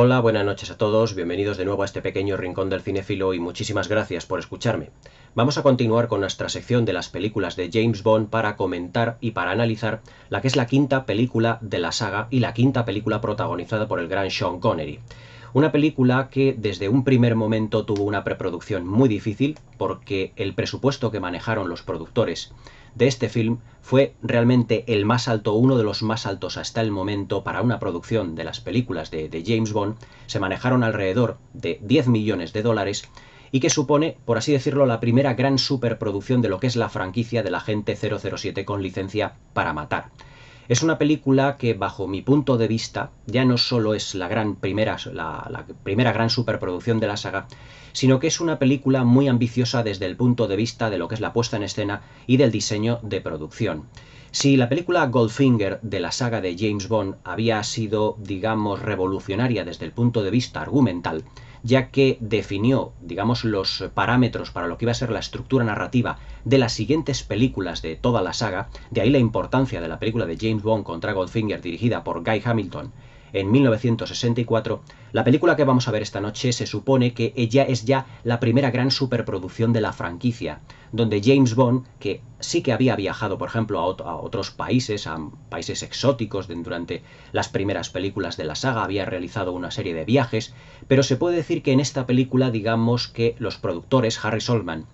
Hola, buenas noches a todos, bienvenidos de nuevo a este pequeño rincón del cinefilo y muchísimas gracias por escucharme. Vamos a continuar con nuestra sección de las películas de James Bond para comentar y para analizar la que es la quinta película de la saga y la quinta película protagonizada por el gran Sean Connery. Una película que desde un primer momento tuvo una preproducción muy difícil porque el presupuesto que manejaron los productores de este film fue realmente el más alto, uno de los más altos hasta el momento para una producción de las películas de, James Bond, se manejaron alrededor de 10 millones de dólares y que supone, por así decirlo, la primera gran superproducción de lo que es la franquicia de la agente 007 con licencia para matar. Es una película que, bajo mi punto de vista, ya no solo es la gran primera, la primera gran superproducción de la saga, sino que es una película muy ambiciosa desde el punto de vista de lo que es la puesta en escena y del diseño de producción. Si la película Goldfinger de la saga de James Bond había sido, digamos, revolucionaria desde el punto de vista argumental, ya que definió, digamos, los parámetros para lo que iba a ser la estructura narrativa de las siguientes películas de toda la saga, de ahí la importancia de la película de James Bond contra Goldfinger dirigida por Guy Hamilton en 1964, la película que vamos a ver esta noche se supone que ella es ya la primera gran superproducción de la franquicia, donde James Bond, que sí que había viajado, por ejemplo, a, otros países, a países exóticos durante las primeras películas de la saga, había realizado una serie de viajes, pero se puede decir que en esta película digamos que los productores, Harry Solman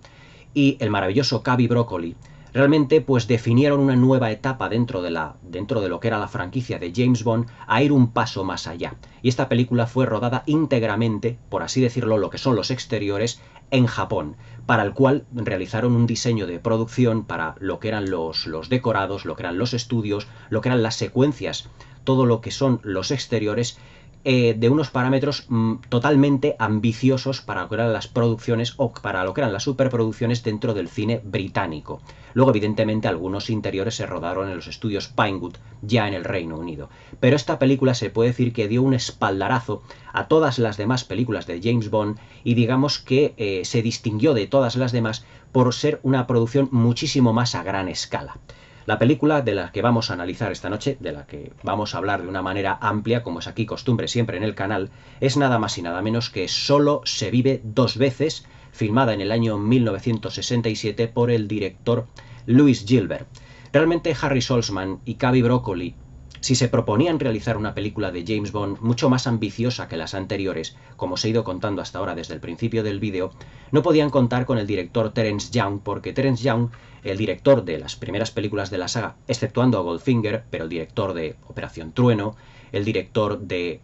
y el maravilloso Cavi Broccoli, realmente pues definieron una nueva etapa dentro de, la, dentro de lo que era la franquicia de James Bond a ir un paso más allá. Y esta película fue rodada íntegramente, por así decirlo, lo que son los exteriores, en Japón, para el cual realizaron un diseño de producción para lo que eran los, los decorados, lo que eran los estudios, lo que eran las secuencias todo lo que son los exteriores eh, de unos parámetros mm, totalmente ambiciosos para lo que eran las producciones o para lo que eran las superproducciones dentro del cine británico. Luego, evidentemente, algunos interiores se rodaron en los estudios Pinewood, ya en el Reino Unido. Pero esta película se puede decir que dio un espaldarazo a todas las demás películas de James Bond y digamos que eh, se distinguió de todas las demás por ser una producción muchísimo más a gran escala. La película de la que vamos a analizar esta noche, de la que vamos a hablar de una manera amplia, como es aquí costumbre siempre en el canal, es nada más y nada menos que Solo se vive dos veces, filmada en el año 1967 por el director Louis Gilbert. Realmente Harry Solzman y Cavi Broccoli si se proponían realizar una película de James Bond mucho más ambiciosa que las anteriores, como se he ido contando hasta ahora desde el principio del vídeo, no podían contar con el director Terence Young, porque Terence Young, el director de las primeras películas de la saga, exceptuando a Goldfinger, pero el director de Operación Trueno, el director de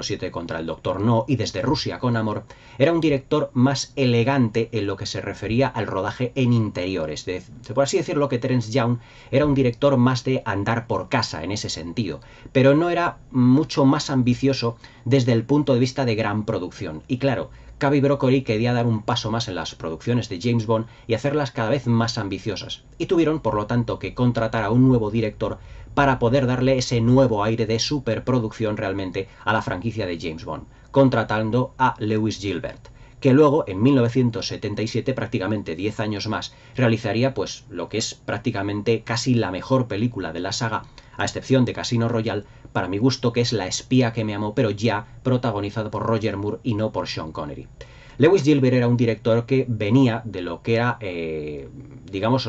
007 eh, contra el Doctor No y desde Rusia con Amor, era un director más elegante en lo que se refería al rodaje en interiores. De, por así decirlo que Terence Young era un director más de andar por casa en ese sentido, pero no era mucho más ambicioso desde el punto de vista de gran producción. Y claro, Cavi Broccoli quería dar un paso más en las producciones de James Bond y hacerlas cada vez más ambiciosas, y tuvieron por lo tanto que contratar a un nuevo director para poder darle ese nuevo aire de superproducción realmente a la franquicia de James Bond, contratando a Lewis Gilbert que luego en 1977, prácticamente 10 años más, realizaría pues lo que es prácticamente casi la mejor película de la saga, a excepción de Casino Royale, para mi gusto que es La espía que me amó, pero ya protagonizado por Roger Moore y no por Sean Connery. Lewis Gilbert era un director que venía de lo que era, eh, digamos,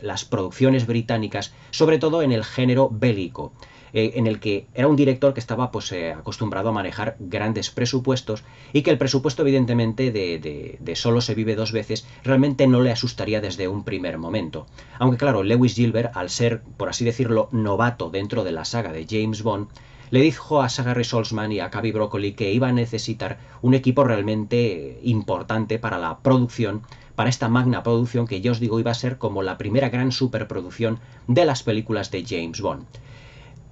las producciones británicas, sobre todo en el género bélico, eh, en el que era un director que estaba pues, eh, acostumbrado a manejar grandes presupuestos y que el presupuesto evidentemente de, solo se vive dos veces realmente no le asustaría desde un primer momento. Aunque claro, Lewis Gilbert, al ser, por así decirlo, novato dentro de la saga de James Bond, le dijo a Sagarry Solzman y a Cavi Broccoli que iba a necesitar un equipo realmente eh, importante para la producción para esta magna producción que ya os digo iba a ser como la primera gran superproducción de las películas de James Bond.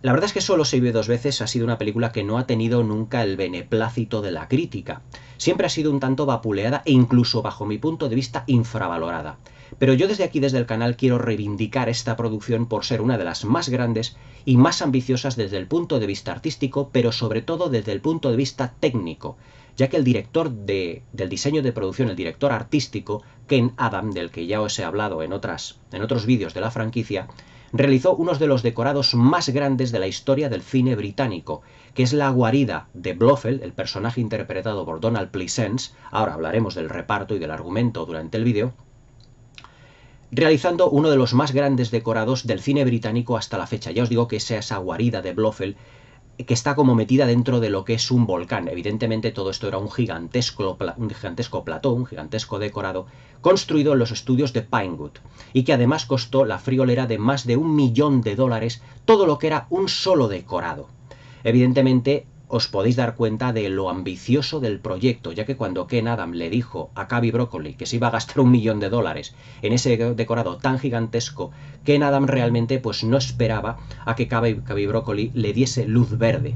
La verdad es que solo se vio dos veces, ha sido una película que no ha tenido nunca el beneplácito de la crítica. Siempre ha sido un tanto vapuleada e incluso, bajo mi punto de vista, infravalorada. Pero yo desde aquí, desde el canal, quiero reivindicar esta producción por ser una de las más grandes y más ambiciosas desde el punto de vista artístico, pero sobre todo desde el punto de vista técnico ya que el director del diseño de producción, el director artístico, Ken Adam, del que ya os he hablado en, otras, en otros vídeos de la franquicia, realizó unos de los decorados más grandes de la historia del cine británico, que es la guarida de Blofeld, el personaje interpretado por Donald Pleasence, ahora hablaremos del reparto y del argumento durante el vídeo, realizando uno de los más grandes decorados del cine británico hasta la fecha. Ya os digo que sea esa guarida de Blofeld que está como metida dentro de lo que es un volcán. Evidentemente todo esto era un gigantesco, un gigantesco plató, un gigantesco decorado, construido en los estudios de Pinewood, y que además costó la friolera de más de un millón de dólares todo lo que era un solo decorado. Evidentemente os podéis dar cuenta de lo ambicioso del proyecto, ya que cuando Ken Adam le dijo a Cavi Broccoli que se iba a gastar un millón de dólares en ese decorado tan gigantesco, Ken Adam realmente pues no esperaba a que Cavi, Broccoli le diese luz verde.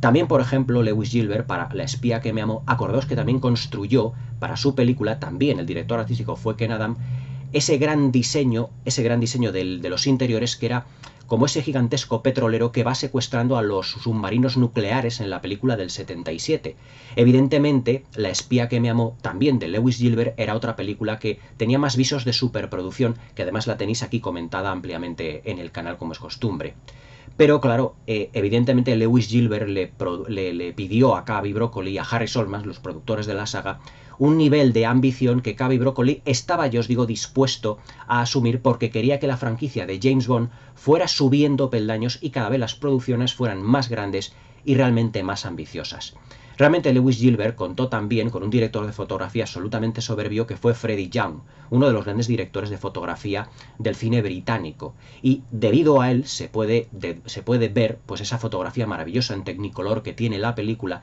También, por ejemplo, Lewis Gilbert, para La espía que me amó, acordaos que también construyó para su película, también el director artístico fue Ken Adam, ese gran diseño, ese gran diseño de los interiores que era como ese gigantesco petrolero que va secuestrando a los submarinos nucleares en la película del 77. Evidentemente, La espía que me amó, también de Lewis Gilbert, era otra película que tenía más visos de superproducción, que además la tenéis aquí comentada ampliamente en el canal como es costumbre. Pero claro, eh, evidentemente Lewis Gilbert le, pidió a Cavi Broccoli y a Harry Solmans, los productores de la saga, un nivel de ambición que Cavi Broccoli estaba, yo os digo, dispuesto a asumir porque quería que la franquicia de James Bond fuera subiendo peldaños y cada vez las producciones fueran más grandes y realmente más ambiciosas. Realmente Lewis Gilbert contó también con un director de fotografía absolutamente soberbio que fue Freddie Young, uno de los grandes directores de fotografía del cine británico. Y debido a él se puede, se puede ver pues, esa fotografía maravillosa en tecnicolor que tiene la película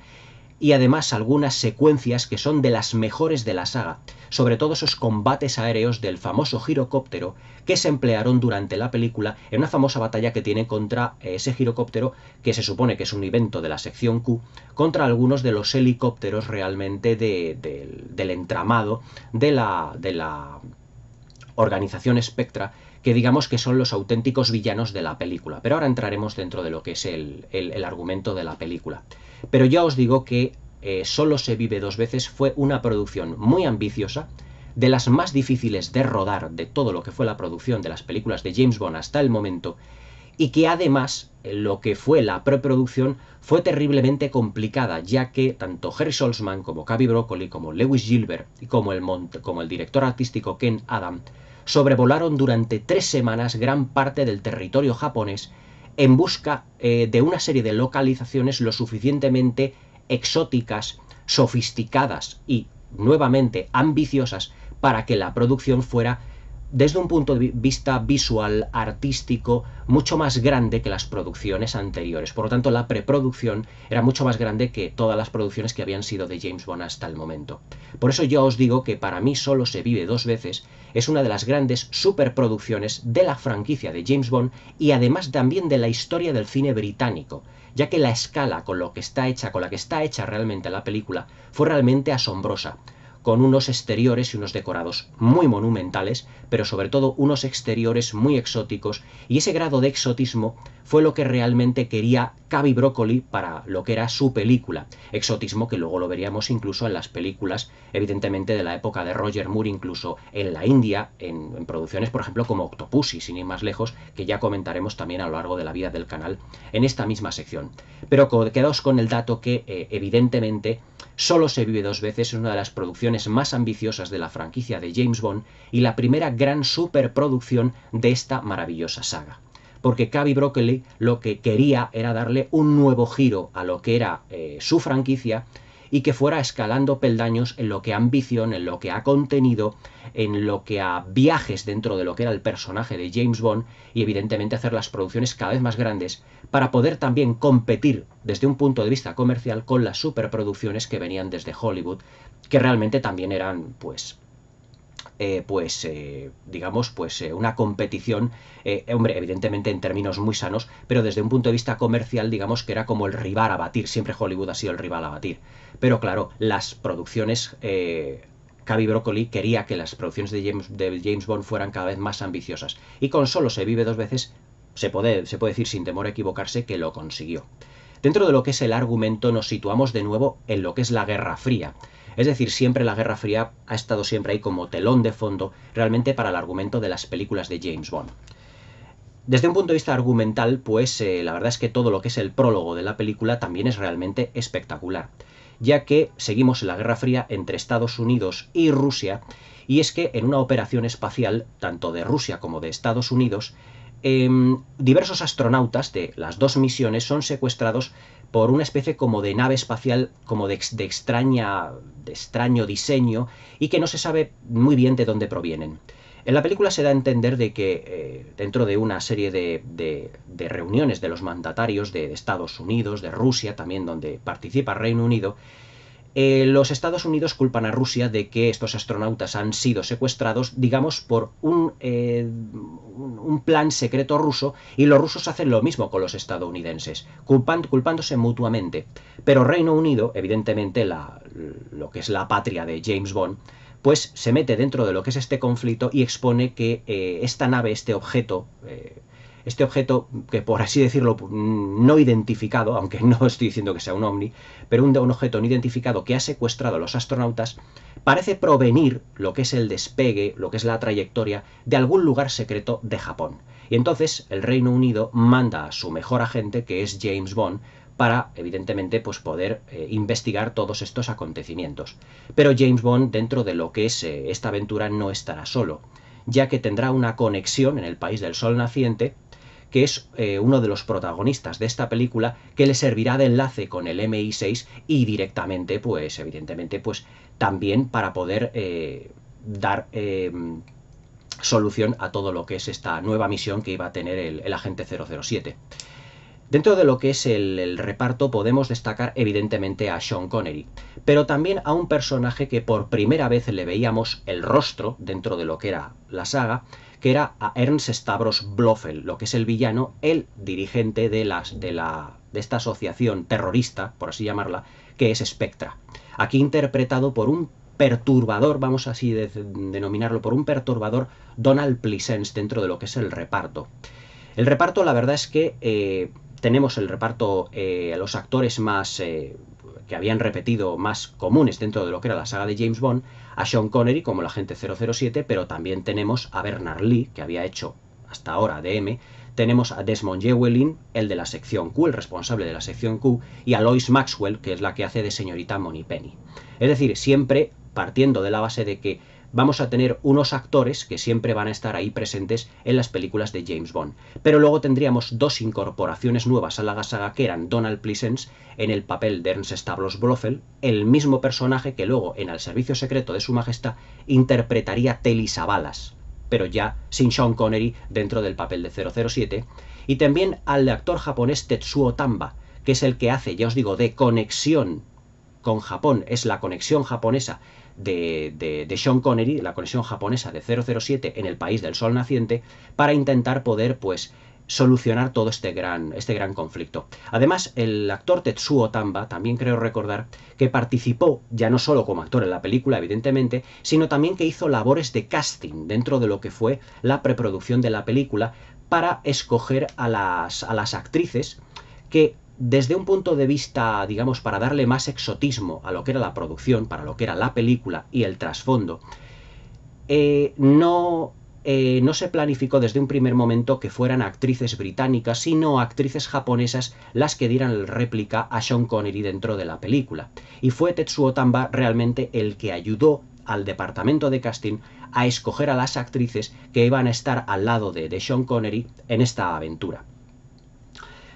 y además algunas secuencias que son de las mejores de la saga, sobre todo esos combates aéreos del famoso girocóptero que se emplearon durante la película en una famosa batalla que tiene contra eh, ese girocóptero, que se supone que es un evento de la sección Q, contra algunos de los helicópteros realmente del entramado de la, de la organización Spectra, que digamos que son los auténticos villanos de la película. Pero ahora entraremos dentro de lo que es el argumento de la película. Pero ya os digo que eh, Solo se vive dos veces fue una producción muy ambiciosa, de las más difíciles de rodar de todo lo que fue la producción de las películas de James Bond hasta el momento, y que además eh, lo que fue la preproducción fue terriblemente complicada, ya que tanto Harry Solzman como Cavi Broccoli, como Lewis Gilbert y como el, como el director artístico Ken Adam sobrevolaron durante tres semanas gran parte del territorio japonés en busca eh, de una serie de localizaciones lo suficientemente exóticas, sofisticadas y nuevamente ambiciosas para que la producción fuera desde un punto de vista visual, artístico, mucho más grande que las producciones anteriores. Por lo tanto, la preproducción era mucho más grande que todas las producciones que habían sido de James Bond hasta el momento. Por eso yo os digo que para mí solo se vive dos veces, es una de las grandes superproducciones de la franquicia de James Bond y además también de la historia del cine británico ya que la escala con lo que está hecha, con la que está hecha realmente la película, fue realmente asombrosa con unos exteriores y unos decorados muy monumentales, pero sobre todo unos exteriores muy exóticos, y ese grado de exotismo fue lo que realmente quería Cavi Broccoli para lo que era su película, exotismo que luego lo veríamos incluso en las películas, evidentemente de la época de Roger Moore, incluso en la India, en, producciones, por ejemplo, como Octopussy, sin ir más lejos, que ya comentaremos también a lo largo de la vida del canal en esta misma sección. Pero quedaos con el dato que, eh, evidentemente, solo se vive dos veces, en una de las producciones más ambiciosas de la franquicia de James Bond y la primera gran superproducción de esta maravillosa saga. Porque Cavi Broccoli lo que quería era darle un nuevo giro a lo que era eh, su franquicia y que fuera escalando peldaños en lo que ha ambición, en lo que ha contenido, en lo que a viajes dentro de lo que era el personaje de James Bond y evidentemente hacer las producciones cada vez más grandes para poder también competir desde un punto de vista comercial con las superproducciones que venían desde Hollywood, que realmente también eran, pues, eh, pues eh, digamos pues eh, una competición eh, hombre evidentemente en términos muy sanos pero desde un punto de vista comercial digamos que era como el rival a batir siempre Hollywood ha sido el rival a batir pero claro las producciones Cavi Broccoli quería que las producciones de James, de James Bond fueran cada vez más ambiciosas y con solo se vive dos veces se puede, se puede decir sin temor a equivocarse que lo consiguió. Dentro de lo que es el argumento nos situamos de nuevo en lo que es la Guerra Fría. Es decir, siempre la Guerra Fría ha estado siempre ahí como telón de fondo realmente para el argumento de las películas de James Bond. Desde un punto de vista argumental, pues eh, la verdad es que todo lo que es el prólogo de la película también es realmente espectacular, ya que seguimos la Guerra Fría entre Estados Unidos y Rusia, y es que en una operación espacial, tanto de Rusia como de Estados Unidos, Em, diversos astronautas de las dos misiones son secuestrados por una especie como de nave espacial, como de, extraña, de extraño diseño, y que no se sabe muy bien de dónde provienen. En la película se da a entender de que eh, dentro de una serie de, reuniones de los mandatarios de, de Estados Unidos, de Rusia también, donde participa Reino Unido, eh, los Estados Unidos culpan a Rusia de que estos astronautas han sido secuestrados, digamos, por un, eh, un plan secreto ruso y los rusos hacen lo mismo con los estadounidenses, culpándose mutuamente. Pero Reino Unido, evidentemente la, lo que es la patria de James Bond, pues se mete dentro de lo que es este conflicto y expone que eh, esta nave, este objeto, este objeto que por así decirlo no identificado, aunque no estoy diciendo que sea un ovni, pero un, objeto no identificado que ha secuestrado a los astronautas, parece provenir lo que es el despegue, lo que es la trayectoria, de algún lugar secreto de Japón. Y entonces el Reino Unido manda a su mejor agente, que es James Bond, para, evidentemente, pues poder eh, investigar todos estos acontecimientos. Pero James Bond, dentro de lo que es eh, esta aventura, no estará solo, ya que tendrá una conexión en el país del sol naciente que es eh, uno de los protagonistas de esta película, que le servirá de enlace con el MI6 y directamente, pues evidentemente, pues también para poder eh, dar em, solución a todo lo que es esta nueva misión que iba a tener el, agente 007. Dentro de lo que es el, el, reparto podemos destacar evidentemente a Sean Connery, pero también a un personaje que por primera vez le veíamos el rostro dentro de lo que era la saga, que era a Ernst Stavros Bloffel, lo que es el villano, el dirigente de, las, de, la, de esta asociación terrorista, por así llamarla, que es Spectra. Aquí interpretado por un perturbador, vamos así denominarlo, por un perturbador Donald Pleasence dentro de lo que es el reparto. El reparto, la verdad es que eh, tenemos el reparto, a eh, los actores más, eh, que habían repetido más comunes dentro de lo que era la saga de James Bond, a Sean Connery como el agente 007, pero también tenemos a Bernard Lee, que había hecho hasta ahora DM, tenemos a Desmond Llewellyn, el de la sección Q, el responsable de la sección Q, y a Lois Maxwell, que es la que hace de señorita Penny. Es decir, siempre partiendo de la base de que vamos a tener unos actores que siempre van a estar ahí presentes en las películas de James Bond. Pero luego tendríamos dos incorporaciones nuevas a la saga que eran Donald Pleasence en el papel de Ernst Stavros Blofeld, el mismo personaje que luego en El Servicio Secreto de Su Majestad interpretaría Telly Savalas, pero ya sin Sean Connery dentro del papel de 007, y también al actor japonés Tetsuo Tamba, que es el que hace, ya os digo, de conexión con Japón, es la conexión japonesa de, de, Sean Connery, la conexión japonesa de 007 en el país del sol naciente, para intentar poder, pues, solucionar todo este gran, este gran conflicto. Además, el actor Tetsuo Tamba, también creo recordar, que participó ya no solo como actor en la película, evidentemente, sino también que hizo labores de casting dentro de lo que fue la preproducción de la película para escoger a las, a las actrices que desde un punto de vista, digamos, para darle más exotismo a lo que era la producción, para lo que era la película y el trasfondo, eh, eh, no, se planificó desde un primer momento que fueran actrices británicas, sino actrices japonesas las que dieran réplica a Sean Connery dentro de la película. Y fue Tetsuo Tamba realmente el que ayudó al departamento de casting a escoger a las actrices que iban a estar al lado de Sean Connery en esta aventura.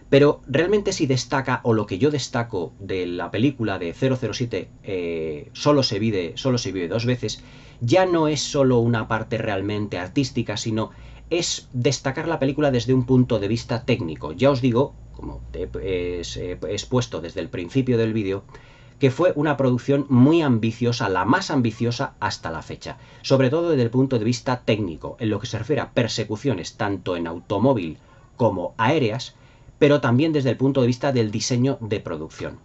Pero realmente si destaca, o lo que yo destaco de la película de 007, eh, solo, se vive, se dos veces, ya no es solo una parte realmente artística, sino es destacar la película desde un punto de vista técnico. Ya os digo, como he expuesto eh, desde el principio del vídeo, que fue una producción muy ambiciosa, la más ambiciosa hasta la fecha, sobre todo desde el punto de vista técnico, en lo que se refiere a persecuciones tanto en automóvil como aéreas, pero también desde el punto de vista del diseño de producción.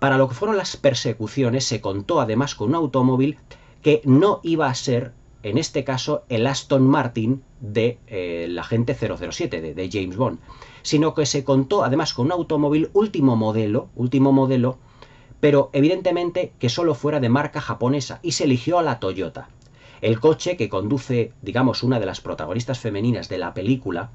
Para lo que fueron las persecuciones se contó además con un automóvil que no iba a ser, en este caso, el Aston Martin de eh, la gente 007, de, de, James Bond, sino que se contó además con un automóvil último modelo, último modelo, pero evidentemente que solo fuera de marca japonesa y se eligió a la Toyota. El coche que conduce, digamos, una de las protagonistas femeninas de la película,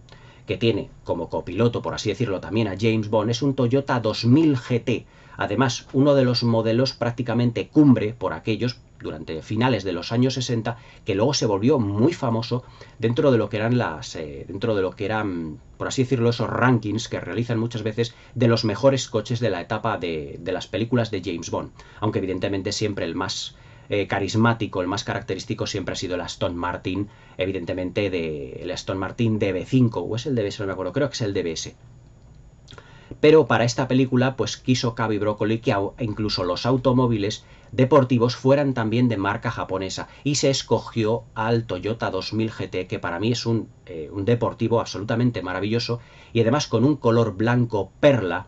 que tiene como copiloto, por así decirlo, también a James Bond, es un Toyota 2000 GT. Además, uno de los modelos prácticamente cumbre por aquellos durante finales de los años 60, que luego se volvió muy famoso dentro de lo que eran las, eh, dentro de lo que eran, por así decirlo, esos rankings que realizan muchas veces de los mejores coches de la etapa de, de las películas de James Bond. Aunque evidentemente siempre el más eh, carismático, el más característico siempre ha sido el Aston Martin, evidentemente de, el Aston Martin DB5, o es el DBS, no me acuerdo, creo que es el DBS. Pero para esta película, pues quiso Cavi Broccoli que incluso los automóviles deportivos fueran también de marca japonesa y se escogió al Toyota 2000 GT, que para mí es un, eh, un deportivo absolutamente maravilloso y además con un color blanco perla,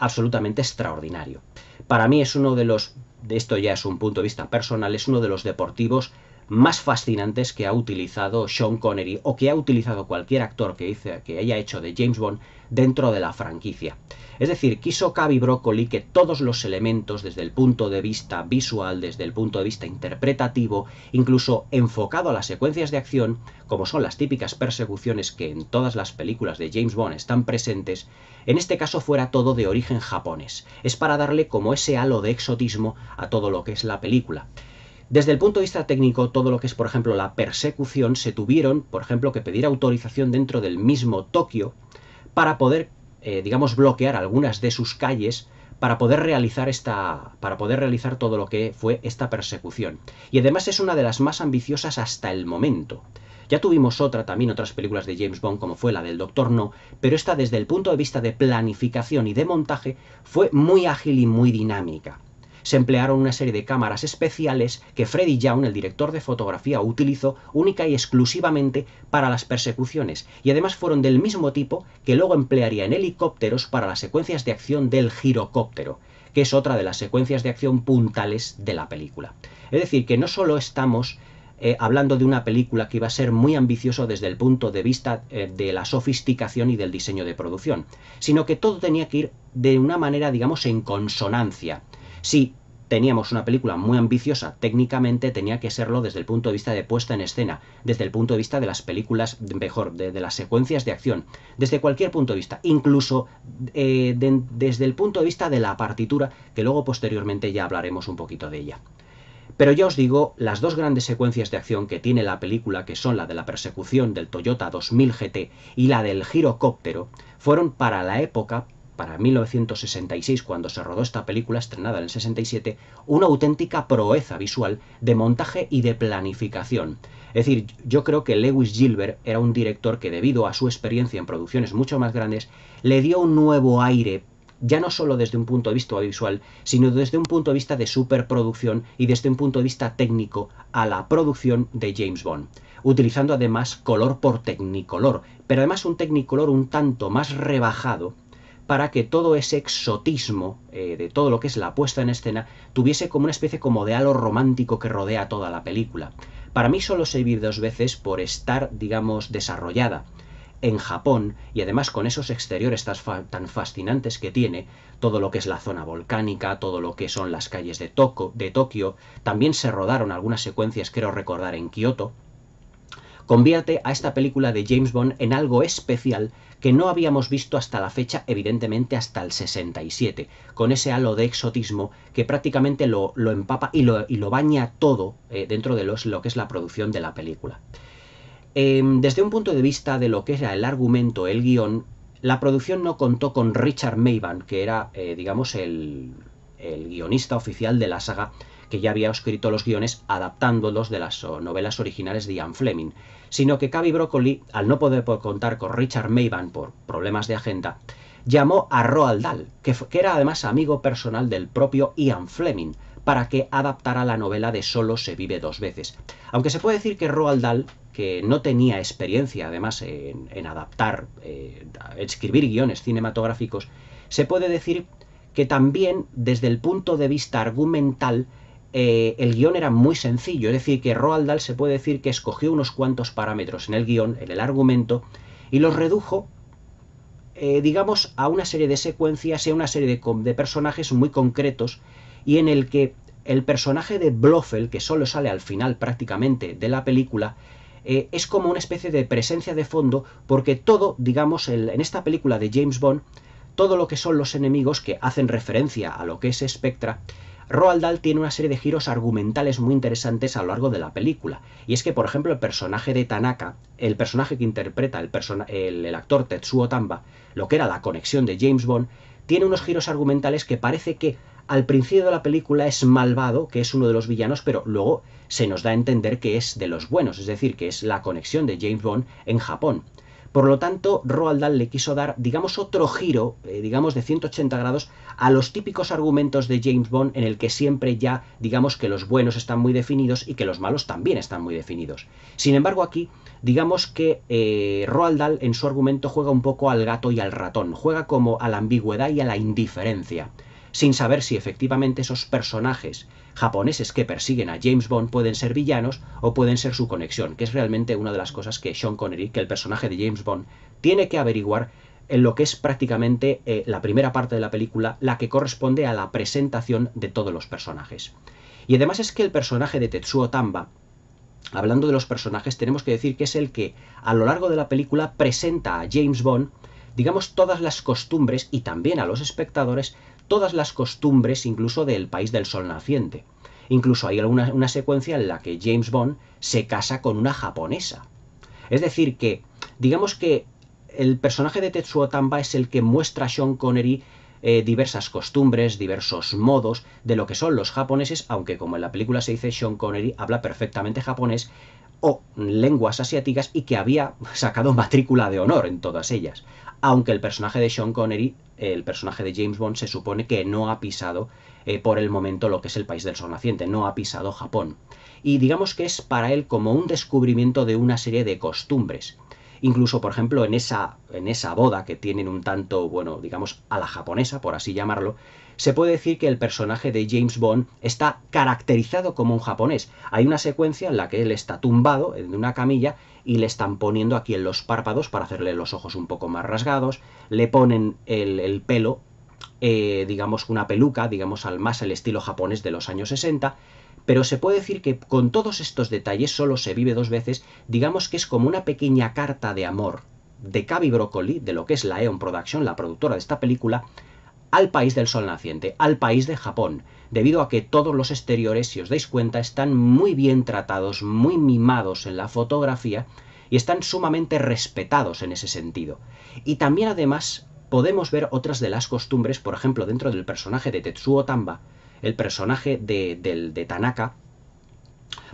absolutamente extraordinario. Para mí es uno de los, de esto ya es un punto de vista personal, es uno de los deportivos más fascinantes que ha utilizado Sean Connery o que ha utilizado cualquier actor que, haya hecho de James Bond dentro de la franquicia. Es decir, quiso Cavi Broccoli que todos los elementos, desde el punto de vista visual, desde el punto de vista interpretativo, incluso enfocado a las secuencias de acción, como son las típicas persecuciones que en todas las películas de James Bond están presentes, en este caso fuera todo de origen japonés. Es para darle como ese halo de exotismo a todo lo que es la película. Desde el punto de vista técnico, todo lo que es, por ejemplo, la persecución, se tuvieron, por ejemplo, que pedir autorización dentro del mismo Tokio para poder, eh, digamos, bloquear algunas de sus calles para poder realizar esta para poder realizar todo lo que fue esta persecución y además es una de las más ambiciosas hasta el momento ya tuvimos otra también otras películas de James Bond como fue la del Doctor No pero esta desde el punto de vista de planificación y de montaje fue muy ágil y muy dinámica se emplearon una serie de cámaras especiales que Freddy Young, el director de fotografía, utilizó única y exclusivamente para las persecuciones, y además fueron del mismo tipo que luego emplearía en helicópteros para las secuencias de acción del girocóptero, que es otra de las secuencias de acción puntales de la película. Es decir, que no solo estamos eh, hablando de una película que iba a ser muy ambicioso desde el punto de vista eh, de la sofisticación y del diseño de producción, sino que todo tenía que ir de una manera, digamos, en consonancia si teníamos una película muy ambiciosa técnicamente, tenía que serlo desde el punto de vista de puesta en escena, desde el punto de vista de las películas, mejor, de, las secuencias de acción, desde cualquier punto de vista, incluso eh, desde el punto de vista de la partitura, que luego posteriormente ya hablaremos un poquito de ella. Pero ya os digo, las dos grandes secuencias de acción que tiene la película, que son la de la persecución del Toyota 2000 GT y la del girocóptero, fueron para la época para 1966, cuando se rodó esta película, estrenada en el 67, una auténtica proeza visual de montaje y de planificación. Es decir, yo creo que Lewis Gilbert era un director que, debido a su experiencia en producciones mucho más grandes, le dio un nuevo aire ya no solo desde un punto de vista visual, sino desde un punto de vista de superproducción y desde un punto de vista técnico a la producción de James Bond, utilizando además color por tecnicolor, pero además un tecnicolor un tanto más rebajado para que todo ese exotismo eh, de todo lo que es la puesta en escena tuviese como una especie como de halo romántico que rodea toda la película. Para mí solo se dos veces por estar, digamos, desarrollada en Japón y además con esos exteriores tan, fascinantes que tiene, todo lo que es la zona volcánica, todo lo que son las calles de, de Tokio, también se rodaron algunas secuencias, quiero recordar, en Kioto, convierte a esta película de James Bond en algo especial que no habíamos visto hasta la fecha, evidentemente hasta el 67, con ese halo de exotismo que prácticamente lo, empapa y lo, baña todo eh, dentro de lo que es la producción de la película. Em, desde un punto de vista de lo que era el argumento, el guión, la producción no contó con Richard Mayban, que era, eh, digamos, el, el guionista oficial de la saga, que ya había escrito los guiones adaptándolos de las oh, novelas originales de Ian Fleming, sino que Cavi Broccoli, al no poder contar con Richard Mayvan por problemas de agenda, llamó a Roald Dahl, que, era además amigo personal del propio Ian Fleming, para que adaptara la novela de Solo se vive dos veces. Aunque se puede decir que Roald Dahl, que no tenía experiencia además en, adaptar, eh, escribir guiones cinematográficos, se puede decir que también desde el punto de vista argumental eh, el guión era muy sencillo, es decir, que Roald Dahl se puede decir que escogió unos cuantos parámetros en el guión, en el argumento, y los redujo, eh, digamos, a una serie de secuencias y a una serie de, personajes muy concretos, y en el que el personaje de Blofeld, que solo sale al final prácticamente de la película, eh, es como una especie de presencia de fondo, porque todo, digamos, en esta película de James Bond, todo lo que son los enemigos que hacen referencia a lo que es Spectra, Roald Dahl tiene una serie de giros argumentales muy interesantes a lo largo de la película. Y es que, por ejemplo, el personaje de Tanaka, el personaje que interpreta el, actor Tetsuo Tamba, lo que era la conexión de James Bond, tiene unos giros argumentales que parece que al principio de la película es malvado, que es uno de los villanos, pero luego se nos da a entender que es de los buenos, es decir, que es la conexión de James Bond en Japón. Por lo tanto, Roald Dahl le quiso dar, digamos, otro giro, eh, digamos, de 180 grados a los típicos argumentos de James Bond en el que siempre ya, digamos, que los buenos están muy definidos y que los malos también están muy definidos. Sin embargo, aquí, digamos que eh, Roald Dahl en su argumento juega un poco al gato y al ratón, juega como a la ambigüedad y a la indiferencia sin saber si efectivamente esos personajes japoneses que persiguen a James Bond pueden ser villanos o pueden ser su conexión, que es realmente una de las cosas que Sean Connery, que el personaje de James Bond, tiene que averiguar en lo que es prácticamente eh, la primera parte de la película, la que corresponde a la presentación de todos los personajes. Y además es que el personaje de Tetsuo Tamba, hablando de los personajes, tenemos que decir que es el que a lo largo de la película presenta a James Bond digamos, todas las costumbres y también a los espectadores todas las costumbres incluso del país del sol naciente. Incluso hay una secuencia en la que James Bond se casa con una japonesa. Es decir, que digamos que el personaje de Tetsuo Tamba es el que muestra a Sean Connery eh, diversas costumbres, diversos modos de lo que son los japoneses, aunque como en la película se dice, Sean Connery habla perfectamente japonés o lenguas asiáticas y que había sacado matrícula de honor en todas ellas aunque el personaje de Sean Connery, el personaje de James Bond, se supone que no ha pisado eh, por el momento lo que es el país del sol naciente, no ha pisado Japón. Y digamos que es para él como un descubrimiento de una serie de costumbres. Incluso, por ejemplo, en esa, en esa boda que tienen un tanto, bueno, digamos, a la japonesa, por así llamarlo, se puede decir que el personaje de James Bond está caracterizado como un japonés. Hay una secuencia en la que él está tumbado en una camilla y le están poniendo aquí en los párpados para hacerle los ojos un poco más rasgados, le ponen el, pelo, eh, digamos, una peluca, digamos, al más el estilo japonés de los años 60, pero se puede decir que con todos estos detalles solo se vive dos veces, digamos que es como una pequeña carta de amor de Cavi Broccoli, de lo que es la Eon Production, la productora de esta película, al país del sol naciente, al país de Japón, debido a que todos los exteriores, si os dais cuenta, están muy bien tratados, muy mimados en la fotografía y están sumamente respetados en ese sentido. Y también además podemos ver otras de las costumbres, por ejemplo, dentro del personaje de Tetsuo Tamba, el personaje de, Tanaka,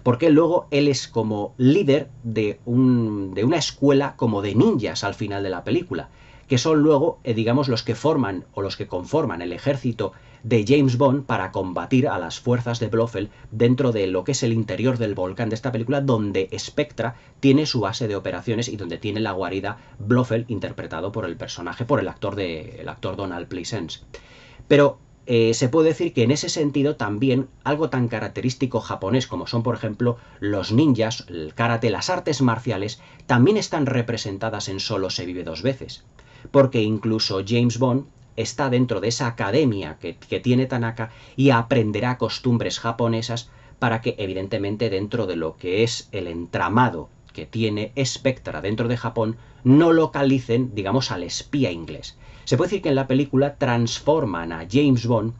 porque luego él es como líder de, de una escuela como de ninjas al final de la película que son luego, eh, digamos, los que forman o los que conforman el ejército de James Bond para combatir a las fuerzas de Blofeld dentro de lo que es el interior del volcán de esta película, donde Spectra tiene su base de operaciones y donde tiene la guarida Blofeld, interpretado por el personaje, por el actor, de, actor Donald Pleasence. Pero eh, se puede decir que en ese sentido también algo tan característico japonés como son por ejemplo los ninjas, el karate, las artes marciales, también están representadas en Solo se vive dos veces porque incluso James Bond está dentro de esa academia que, tiene Tanaka y aprenderá costumbres japonesas para que evidentemente dentro de lo que es el entramado que tiene Spectra dentro de Japón no localicen, digamos, al espía inglés. Se puede decir que en la película transforman a James Bond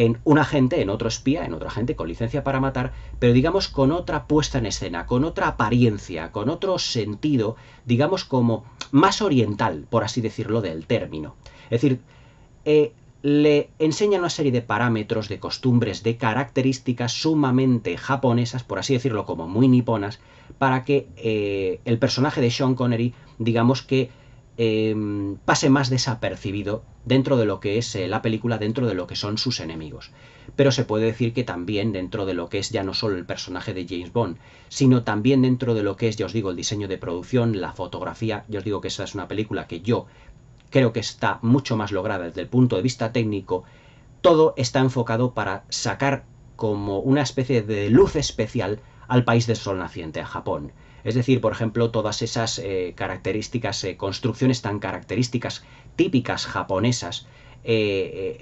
en un agente, en otro espía, en otro agente con licencia para matar, pero digamos con otra puesta en escena, con otra apariencia, con otro sentido, digamos como más oriental, por así decirlo, del término. Es decir, eh, le enseñan una serie de parámetros, de costumbres, de características sumamente japonesas, por así decirlo, como muy niponas, para que eh, el personaje de Sean Connery, digamos que Em, pase más desapercibido dentro de lo que es eh, la película, dentro de lo que son sus enemigos. Pero se puede decir que también dentro de lo que es ya no solo el personaje de James Bond, sino también dentro de lo que es, ya os digo, el diseño de producción, la fotografía, yo os digo que esa es una película que yo creo que está mucho más lograda desde el punto de vista técnico, todo está enfocado para sacar como una especie de luz especial al país del sol naciente, a Japón. Es decir, por ejemplo, todas esas eh, características, eh, construcciones tan características, típicas japonesas, eh,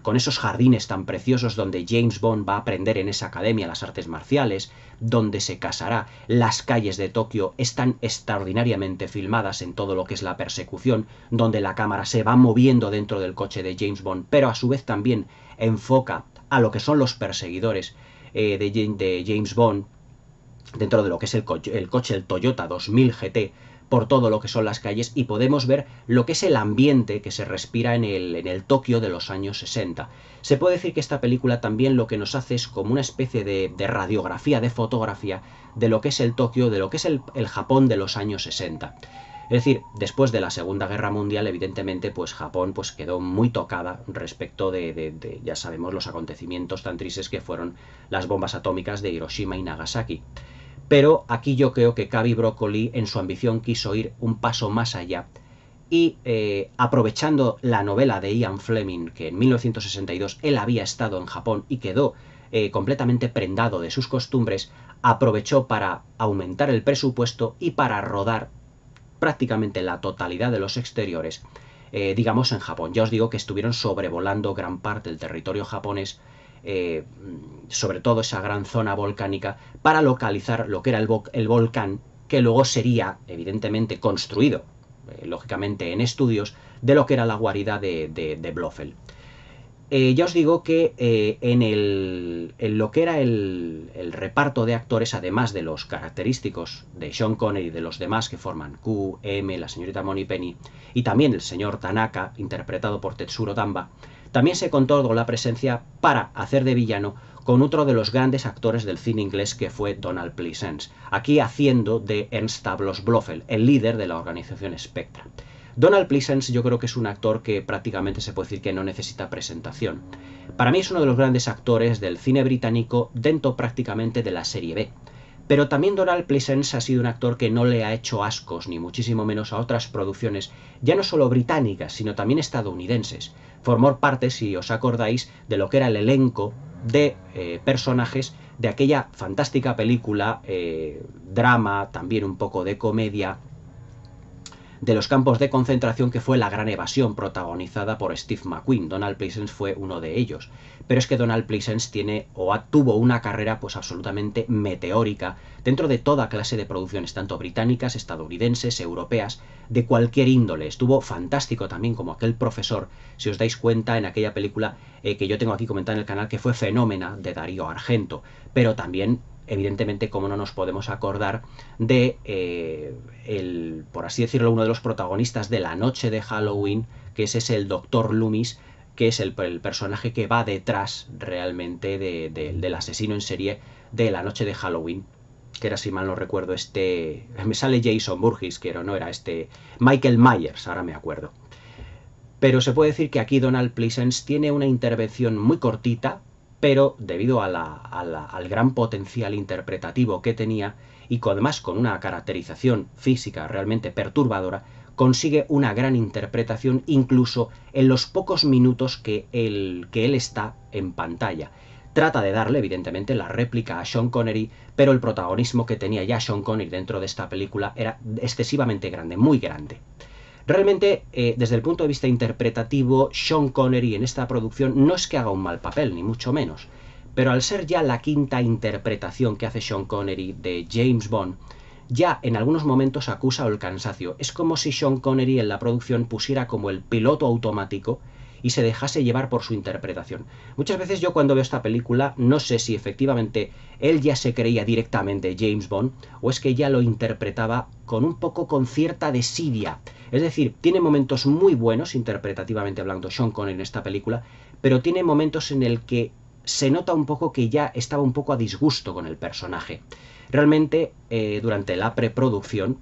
con esos jardines tan preciosos donde James Bond va a aprender en esa academia las artes marciales, donde se casará, las calles de Tokio están extraordinariamente filmadas en todo lo que es la persecución, donde la cámara se va moviendo dentro del coche de James Bond, pero a su vez también enfoca a lo que son los perseguidores de James Bond, dentro de lo que es el, el coche, el Toyota 2000 GT, por todo lo que son las calles y podemos ver lo que es el ambiente que se respira en el, en el Tokio de los años 60. Se puede decir que esta película también lo que nos hace es como una especie de, radiografía, de fotografía de lo que es el Tokio, de lo que es el, Japón de los años 60. Es decir, después de la Segunda Guerra Mundial, evidentemente, pues Japón pues, quedó muy tocada respecto de, de, ya sabemos, los acontecimientos tan tristes que fueron las bombas atómicas de Hiroshima y Nagasaki. Pero aquí yo creo que Cavi Broccoli en su ambición quiso ir un paso más allá y eh, aprovechando la novela de Ian Fleming, que en 1962 él había estado en Japón y quedó eh, completamente prendado de sus costumbres, aprovechó para aumentar el presupuesto y para rodar prácticamente la totalidad de los exteriores, eh, digamos en Japón. Ya os digo que estuvieron sobrevolando gran parte del territorio japonés eh, sobre todo esa gran zona volcánica, para localizar lo que era el, volcán, que luego sería, evidentemente, construido, eh, lógicamente, en estudios, de lo que era la guarida de, de, eh, ya os digo que en, lo que era el, el, reparto de actores, además de los característicos de Sean Connery y de los demás que forman Q, M, la señorita Moni Penny y también el señor Tanaka, interpretado por Tetsuro Tamba, también se contó con la presencia para hacer de villano con otro de los grandes actores del cine inglés que fue Donald Pleasence, aquí haciendo de Ernst Tablos Blofeld, el líder de la organización Spectra. Donald Pleasence yo creo que es un actor que prácticamente se puede decir que no necesita presentación. Para mí es uno de los grandes actores del cine británico dentro prácticamente de la serie B. Pero también Donald Pleasence ha sido un actor que no le ha hecho ascos, ni muchísimo menos a otras producciones, ya no solo británicas, sino también estadounidenses. Formó parte, si os acordáis, de lo que era el elenco de eh, personajes de aquella fantástica película, eh, drama, también un poco de comedia, de los campos de concentración que fue la gran evasión protagonizada por Steve McQueen. Donald Pleasence fue uno de ellos. Pero es que Donald Pleasence tiene o tuvo una carrera pues absolutamente meteórica dentro de toda clase de producciones, tanto británicas, estadounidenses, europeas, de cualquier índole. Estuvo fantástico también como aquel profesor, si os dais cuenta, en aquella película eh, que yo tengo aquí comentada en el canal, que fue Fenómena de Darío Argento. Pero también evidentemente, como no nos podemos acordar de, eh, el, por así decirlo, uno de los protagonistas de la noche de Halloween, que ese es el Doctor Loomis, que es el, personaje que va detrás realmente del asesino en serie de la noche de Halloween, que era, si mal no recuerdo, este. Me sale Jason Burgess, que no era este. Michael Myers, ahora me acuerdo. Pero se puede decir que aquí Donald Pleasence tiene una intervención muy cortita, pero debido al gran potencial interpretativo que tenía y con, además con una caracterización física realmente perturbadora, consigue una gran interpretación incluso en los pocos minutos que que él está en pantalla. Trata de darle, evidentemente, la réplica a Sean Connery, pero el protagonismo que tenía ya Sean Connery dentro de esta película era excesivamente grande, muy grande. Realmente, eh, desde el punto de vista interpretativo, Sean Connery en esta producción no es que haga un mal papel, ni mucho menos, pero al ser ya la quinta interpretación que hace Sean Connery de James Bond, ya en algunos momentos acusa el cansancio. Es como si Sean Connery en la producción pusiera como el piloto automático y se dejase llevar por su interpretación. Muchas veces yo cuando veo esta película no sé si efectivamente él ya se creía directamente James Bond o es que ya lo interpretaba con un poco con cierta desidia. Es decir, tiene momentos muy buenos interpretativamente hablando Sean Connery en esta película, pero tiene momentos en el que se nota un poco que ya estaba un poco a disgusto con el personaje. Realmente, eh, durante la preproducción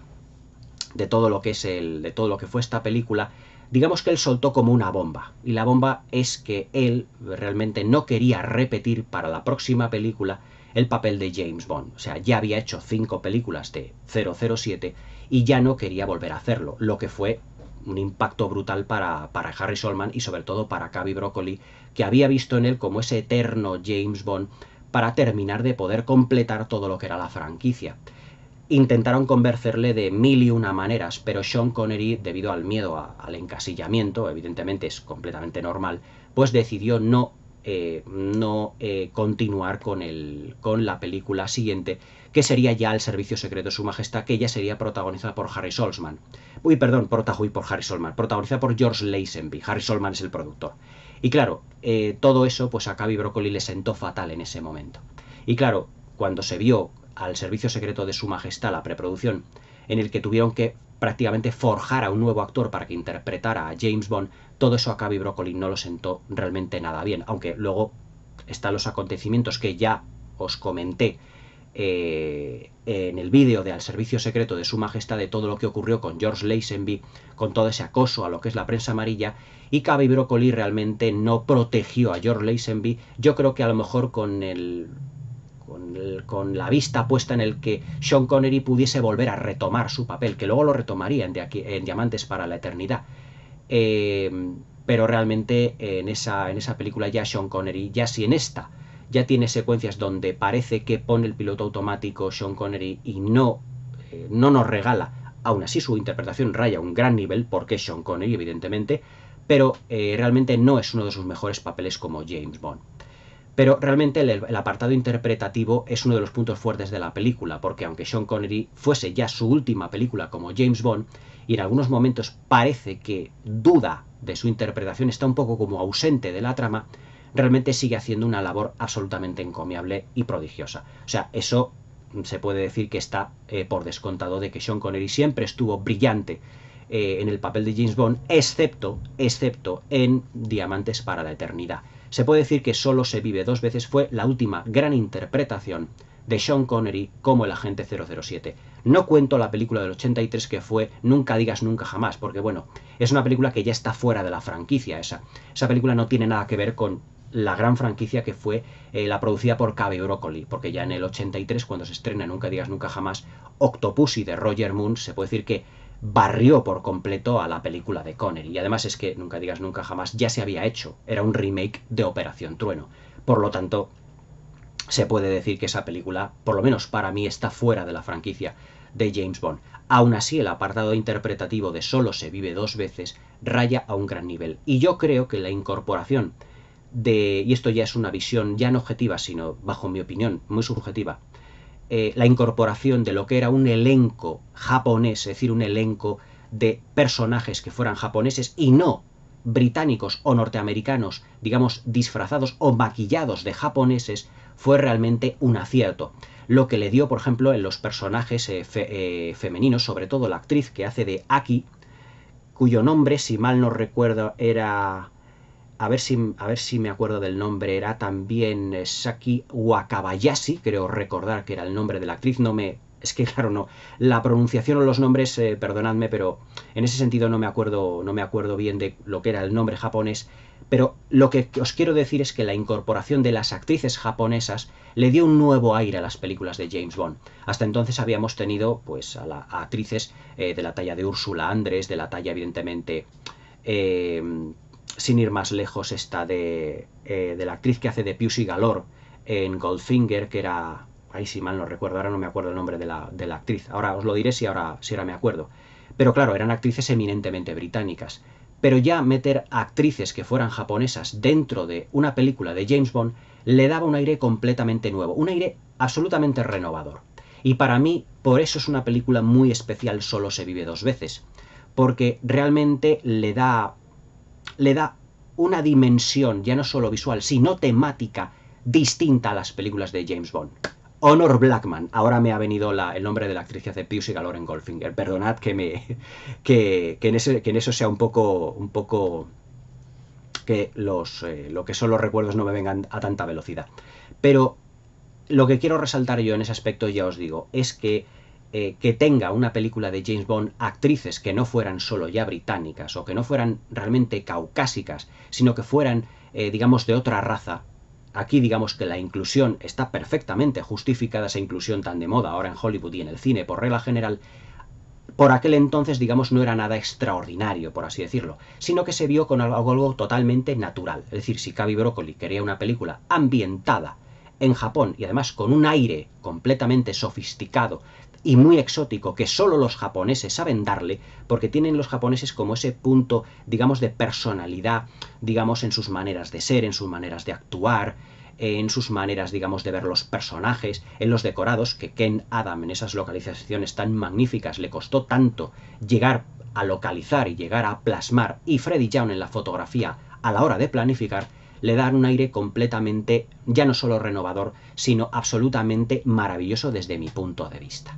de todo lo que es el. de todo lo que fue esta película, digamos que él soltó como una bomba. Y la bomba es que él realmente no quería repetir para la próxima película el papel de James Bond. O sea, ya había hecho cinco películas de 007 y ya no quería volver a hacerlo, lo que fue un impacto brutal para, Harry Solman y sobre todo para Cavi Broccoli, que había visto en él como ese eterno James Bond para terminar de poder completar todo lo que era la franquicia intentaron convencerle de mil y una maneras, pero Sean Connery, debido al miedo al encasillamiento, evidentemente es completamente normal, pues decidió no, eh, no eh, continuar con, el, con la película siguiente, que sería ya El Servicio Secreto de Su Majestad, que ya sería protagonizada por Harry Solzman. Uy, perdón, protagonizada por Harry Solman, protagonizada por George Lazenby. Harry Solman es el productor. Y claro, eh, todo eso, pues a Cavi Broccoli le sentó fatal en ese momento. Y claro, cuando se vio al servicio secreto de su majestad la preproducción, en el que tuvieron que prácticamente forjar a un nuevo actor para que interpretara a James Bond, todo eso a Cavi Broccoli no lo sentó realmente nada bien, aunque luego están los acontecimientos que ya os comenté eh, en el vídeo de Al Servicio Secreto de Su Majestad de todo lo que ocurrió con George Lazenby, con todo ese acoso a lo que es la prensa amarilla, y Cavi Broccoli realmente no protegió a George Lazenby. Yo creo que a lo mejor con el con, la vista puesta en el que Sean Connery pudiese volver a retomar su papel, que luego lo retomaría en, aquí, en Diamantes para la Eternidad. Eh, pero realmente en esa, en esa película ya Sean Connery, ya si en esta ya tiene secuencias donde parece que pone el piloto automático Sean Connery y no, eh, no nos regala, aún así su interpretación raya un gran nivel, porque es Sean Connery evidentemente, pero eh, realmente no es uno de sus mejores papeles como James Bond. Pero realmente el, apartado interpretativo es uno de los puntos fuertes de la película, porque aunque Sean Connery fuese ya su última película como James Bond, y en algunos momentos parece que duda de su interpretación, está un poco como ausente de la trama, realmente sigue haciendo una labor absolutamente encomiable y prodigiosa. O sea, eso se puede decir que está eh, por descontado de que Sean Connery siempre estuvo brillante eh, en el papel de James Bond, excepto, excepto en Diamantes para la Eternidad se puede decir que Solo se vive dos veces fue la última gran interpretación de Sean Connery como el agente 007. No cuento la película del 83 que fue Nunca digas nunca jamás, porque bueno, es una película que ya está fuera de la franquicia esa. Esa película no tiene nada que ver con la gran franquicia que fue eh, la producida por Cabe Broccoli, porque ya en el 83, cuando se estrena Nunca digas nunca jamás, Octopussy de Roger Moon, se puede decir que barrió por completo a la película de Connery. Y además es que, nunca digas nunca jamás, ya se había hecho. Era un remake de Operación Trueno. Por lo tanto, se puede decir que esa película, por lo menos para mí, está fuera de la franquicia de James Bond. Aún así, el apartado interpretativo de Solo se vive dos veces raya a un gran nivel. Y yo creo que la incorporación de, y esto ya es una visión ya no objetiva, sino bajo mi opinión, muy subjetiva, eh, la incorporación de lo que era un elenco japonés, es decir, un elenco de personajes que fueran japoneses y no británicos o norteamericanos, digamos, disfrazados o maquillados de japoneses, fue realmente un acierto. Lo que le dio, por ejemplo, en los personajes eh, eh, femeninos, sobre todo la actriz que hace de Aki, cuyo nombre, si mal no recuerdo, era a ver si, a ver si me acuerdo del nombre, era también eh, Saki Wakabayashi, creo recordar que era el nombre de la actriz, no me... Es que claro, no. La pronunciación o los nombres, eh, perdonadme, pero en ese sentido no me acuerdo, no me acuerdo bien de lo que era el nombre japonés. Pero lo que os quiero decir es que la incorporación de las actrices japonesas le dio un nuevo aire a las películas de James Bond. Hasta entonces habíamos tenido, pues, a, la, actrices eh, de la talla de Úrsula Andrés, de la talla, evidentemente, sin ir más lejos, está de, eh, de la actriz que hace de y Galor en Goldfinger, que era. Ahí si mal no recuerdo, ahora no me acuerdo el nombre de la, de la actriz. Ahora os lo diré si ahora, si ahora me acuerdo. Pero claro, eran actrices eminentemente británicas. Pero ya meter actrices que fueran japonesas dentro de una película de James Bond le daba un aire completamente nuevo, un aire absolutamente renovador. Y para mí, por eso es una película muy especial, solo se vive dos veces, porque realmente le da le da una dimensión, ya no solo visual, sino temática, distinta a las películas de James Bond. Honor Blackman, ahora me ha venido el nombre de la actriz que hace Pius y Galore en Goldfinger. Perdonad que me que, que, en, eso sea un poco un poco que los eh, lo que son los recuerdos no me vengan a tanta velocidad. Pero lo que quiero resaltar yo en ese aspecto, ya os digo, es que eh, que tenga una película de James Bond actrices que no fueran solo ya británicas o que no fueran realmente caucásicas, sino que fueran, eh, digamos, de otra raza. Aquí digamos que la inclusión está perfectamente justificada, esa inclusión tan de moda ahora en Hollywood y en el cine por regla general, por aquel entonces, digamos, no era nada extraordinario, por así decirlo, sino que se vio con algo, algo, totalmente natural. Es decir, si Cavi Broccoli quería una película ambientada en Japón y además con un aire completamente sofisticado y muy exótico que solo los japoneses saben darle, porque tienen los japoneses como ese punto, digamos, de personalidad, digamos, en sus maneras de ser, en sus maneras de actuar, en sus maneras, digamos, de ver los personajes, en los decorados, que Ken Adam en esas localizaciones tan magníficas le costó tanto llegar a localizar y llegar a plasmar, y Freddy Young en la fotografía a la hora de planificar, le dan un aire completamente, ya no solo renovador, sino absolutamente maravilloso desde mi punto de vista.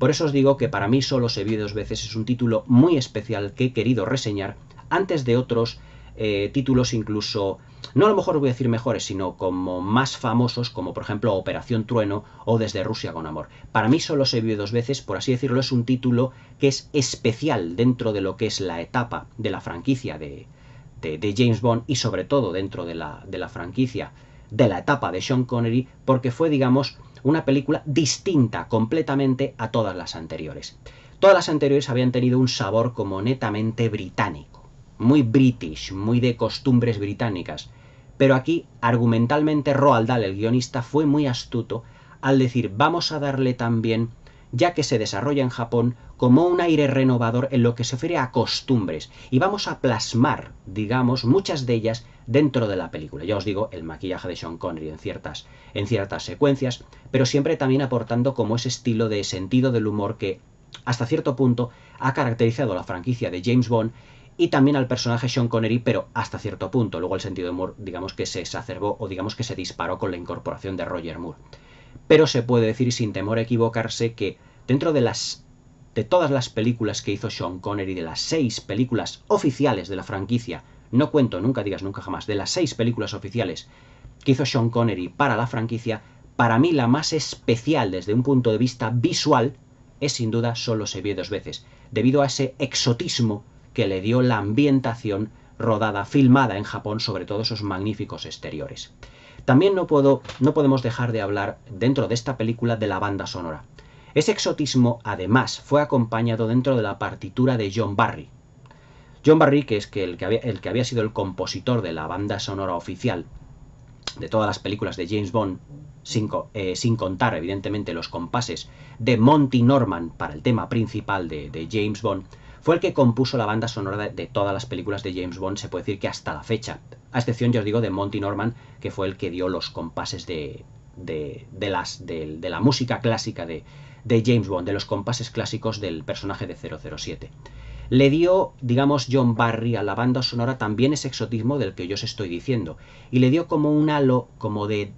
Por eso os digo que para mí solo se vio dos veces es un título muy especial que he querido reseñar antes de otros eh, títulos incluso, no a lo mejor voy a decir mejores, sino como más famosos, como por ejemplo Operación Trueno o Desde Rusia con Amor. Para mí solo se vio dos veces, por así decirlo, es un título que es especial dentro de lo que es la etapa de la franquicia de, James Bond y sobre todo dentro de la, de la franquicia de la etapa de Sean Connery porque fue, digamos, una película distinta completamente a todas las anteriores. Todas las anteriores habían tenido un sabor como netamente británico, muy british, muy de costumbres británicas. Pero aquí, argumentalmente, Roald Dahl, el guionista, fue muy astuto al decir vamos a darle también, ya que se desarrolla en Japón, como un aire renovador en lo que se refiere a costumbres, y vamos a plasmar, digamos, muchas de ellas dentro de la película. Ya os digo, el maquillaje de Sean Connery en ciertas, en ciertas secuencias, pero siempre también aportando como ese estilo de sentido del humor que hasta cierto punto ha caracterizado la franquicia de James Bond y también al personaje Sean Connery, pero hasta cierto punto. Luego el sentido de humor, digamos que se exacerbó o digamos que se disparó con la incorporación de Roger Moore. Pero se puede decir sin temor a equivocarse que dentro de las de todas las películas que hizo Sean Connery, de las seis películas oficiales de la franquicia no cuento, nunca digas nunca jamás, de las seis películas oficiales que hizo Sean Connery para la franquicia, para mí la más especial desde un punto de vista visual es sin duda Solo se vio dos veces, debido a ese exotismo que le dio la ambientación rodada, filmada en Japón sobre todos esos magníficos exteriores. También no, puedo, no podemos dejar de hablar dentro de esta película de la banda sonora. Ese exotismo, además, fue acompañado dentro de la partitura de John Barry, John Barry, que es el, que había, sido el compositor de la banda sonora oficial de todas las películas de James Bond, sin, eh, contar evidentemente los compases de Monty Norman para el tema principal de, James Bond, fue el que compuso la banda sonora de, todas las películas de James Bond, se puede decir que hasta la fecha, a excepción, ya os digo, de Monty Norman, que fue el que dio los compases de, de, de la música clásica de, James Bond, de los compases clásicos del personaje de 007 le dio, digamos, John Barry a la banda sonora también ese exotismo del que yo os estoy diciendo. Y le dio como un halo, como de,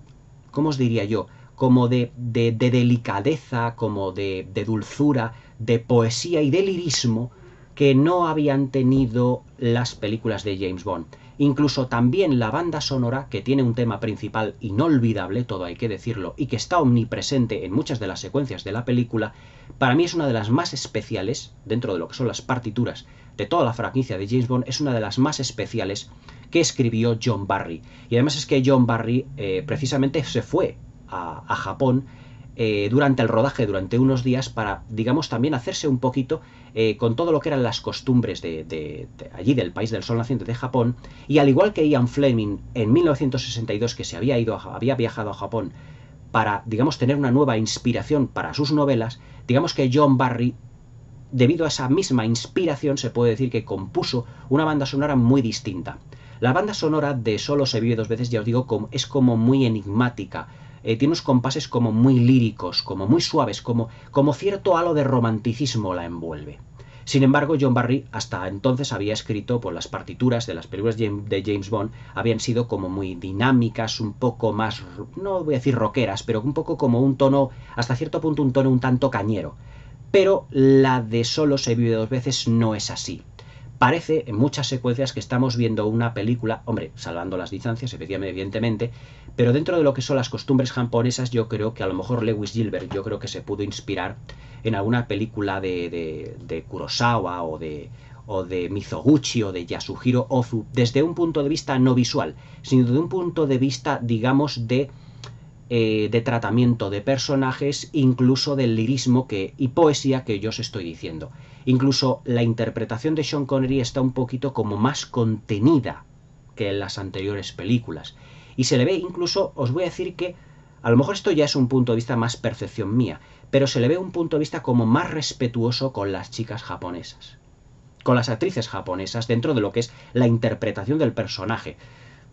¿cómo os diría yo? Como de, de, delicadeza, como de, de dulzura, de poesía y de lirismo que no habían tenido las películas de James Bond. Incluso también la banda sonora, que tiene un tema principal inolvidable, todo hay que decirlo, y que está omnipresente en muchas de las secuencias de la película, para mí es una de las más especiales, dentro de lo que son las partituras de toda la franquicia de James Bond, es una de las más especiales que escribió John Barry. Y además es que John Barry eh, precisamente se fue a Japón eh, durante el rodaje, durante unos días, para, digamos, también hacerse un poquito eh, con todo lo que eran las costumbres de, allí, del país del sol naciente de Japón. Y al igual que Ian Fleming en 1962, que se había ido, había viajado a Japón para, digamos, tener una nueva inspiración para sus novelas, digamos que John Barry, debido a esa misma inspiración, se puede decir que compuso una banda sonora muy distinta. La banda sonora de Solo se vive dos veces, ya os digo, es como muy enigmática, eh, tiene unos compases como muy líricos, como muy suaves, como, como cierto halo de romanticismo la envuelve. Sin embargo, John Barry hasta entonces había escrito, por las partituras de las películas de James Bond habían sido como muy dinámicas, un poco más, no voy a decir rockeras, pero un poco como un tono, hasta cierto punto un tono un tanto cañero. Pero la de Solo se vive dos veces no es así parece en muchas secuencias que estamos viendo una película, hombre, salvando las distancias, evidentemente, pero dentro de lo que son las costumbres japonesas, yo creo que a lo mejor Lewis Gilbert, yo creo que se pudo inspirar en alguna película de, de, de Kurosawa o de, o de Mizoguchi o de Yasuhiro Ozu, desde un punto de vista no visual, sino desde un punto de vista, digamos, de eh, de tratamiento de personajes, incluso del lirismo que, y poesía que yo os estoy diciendo. Incluso la interpretación de Sean Connery está un poquito como más contenida que en las anteriores películas. Y se le ve incluso, os voy a decir que, a lo mejor esto ya es un punto de vista más percepción mía, pero se le ve un punto de vista como más respetuoso con las chicas japonesas, con las actrices japonesas, dentro de lo que es la interpretación del personaje.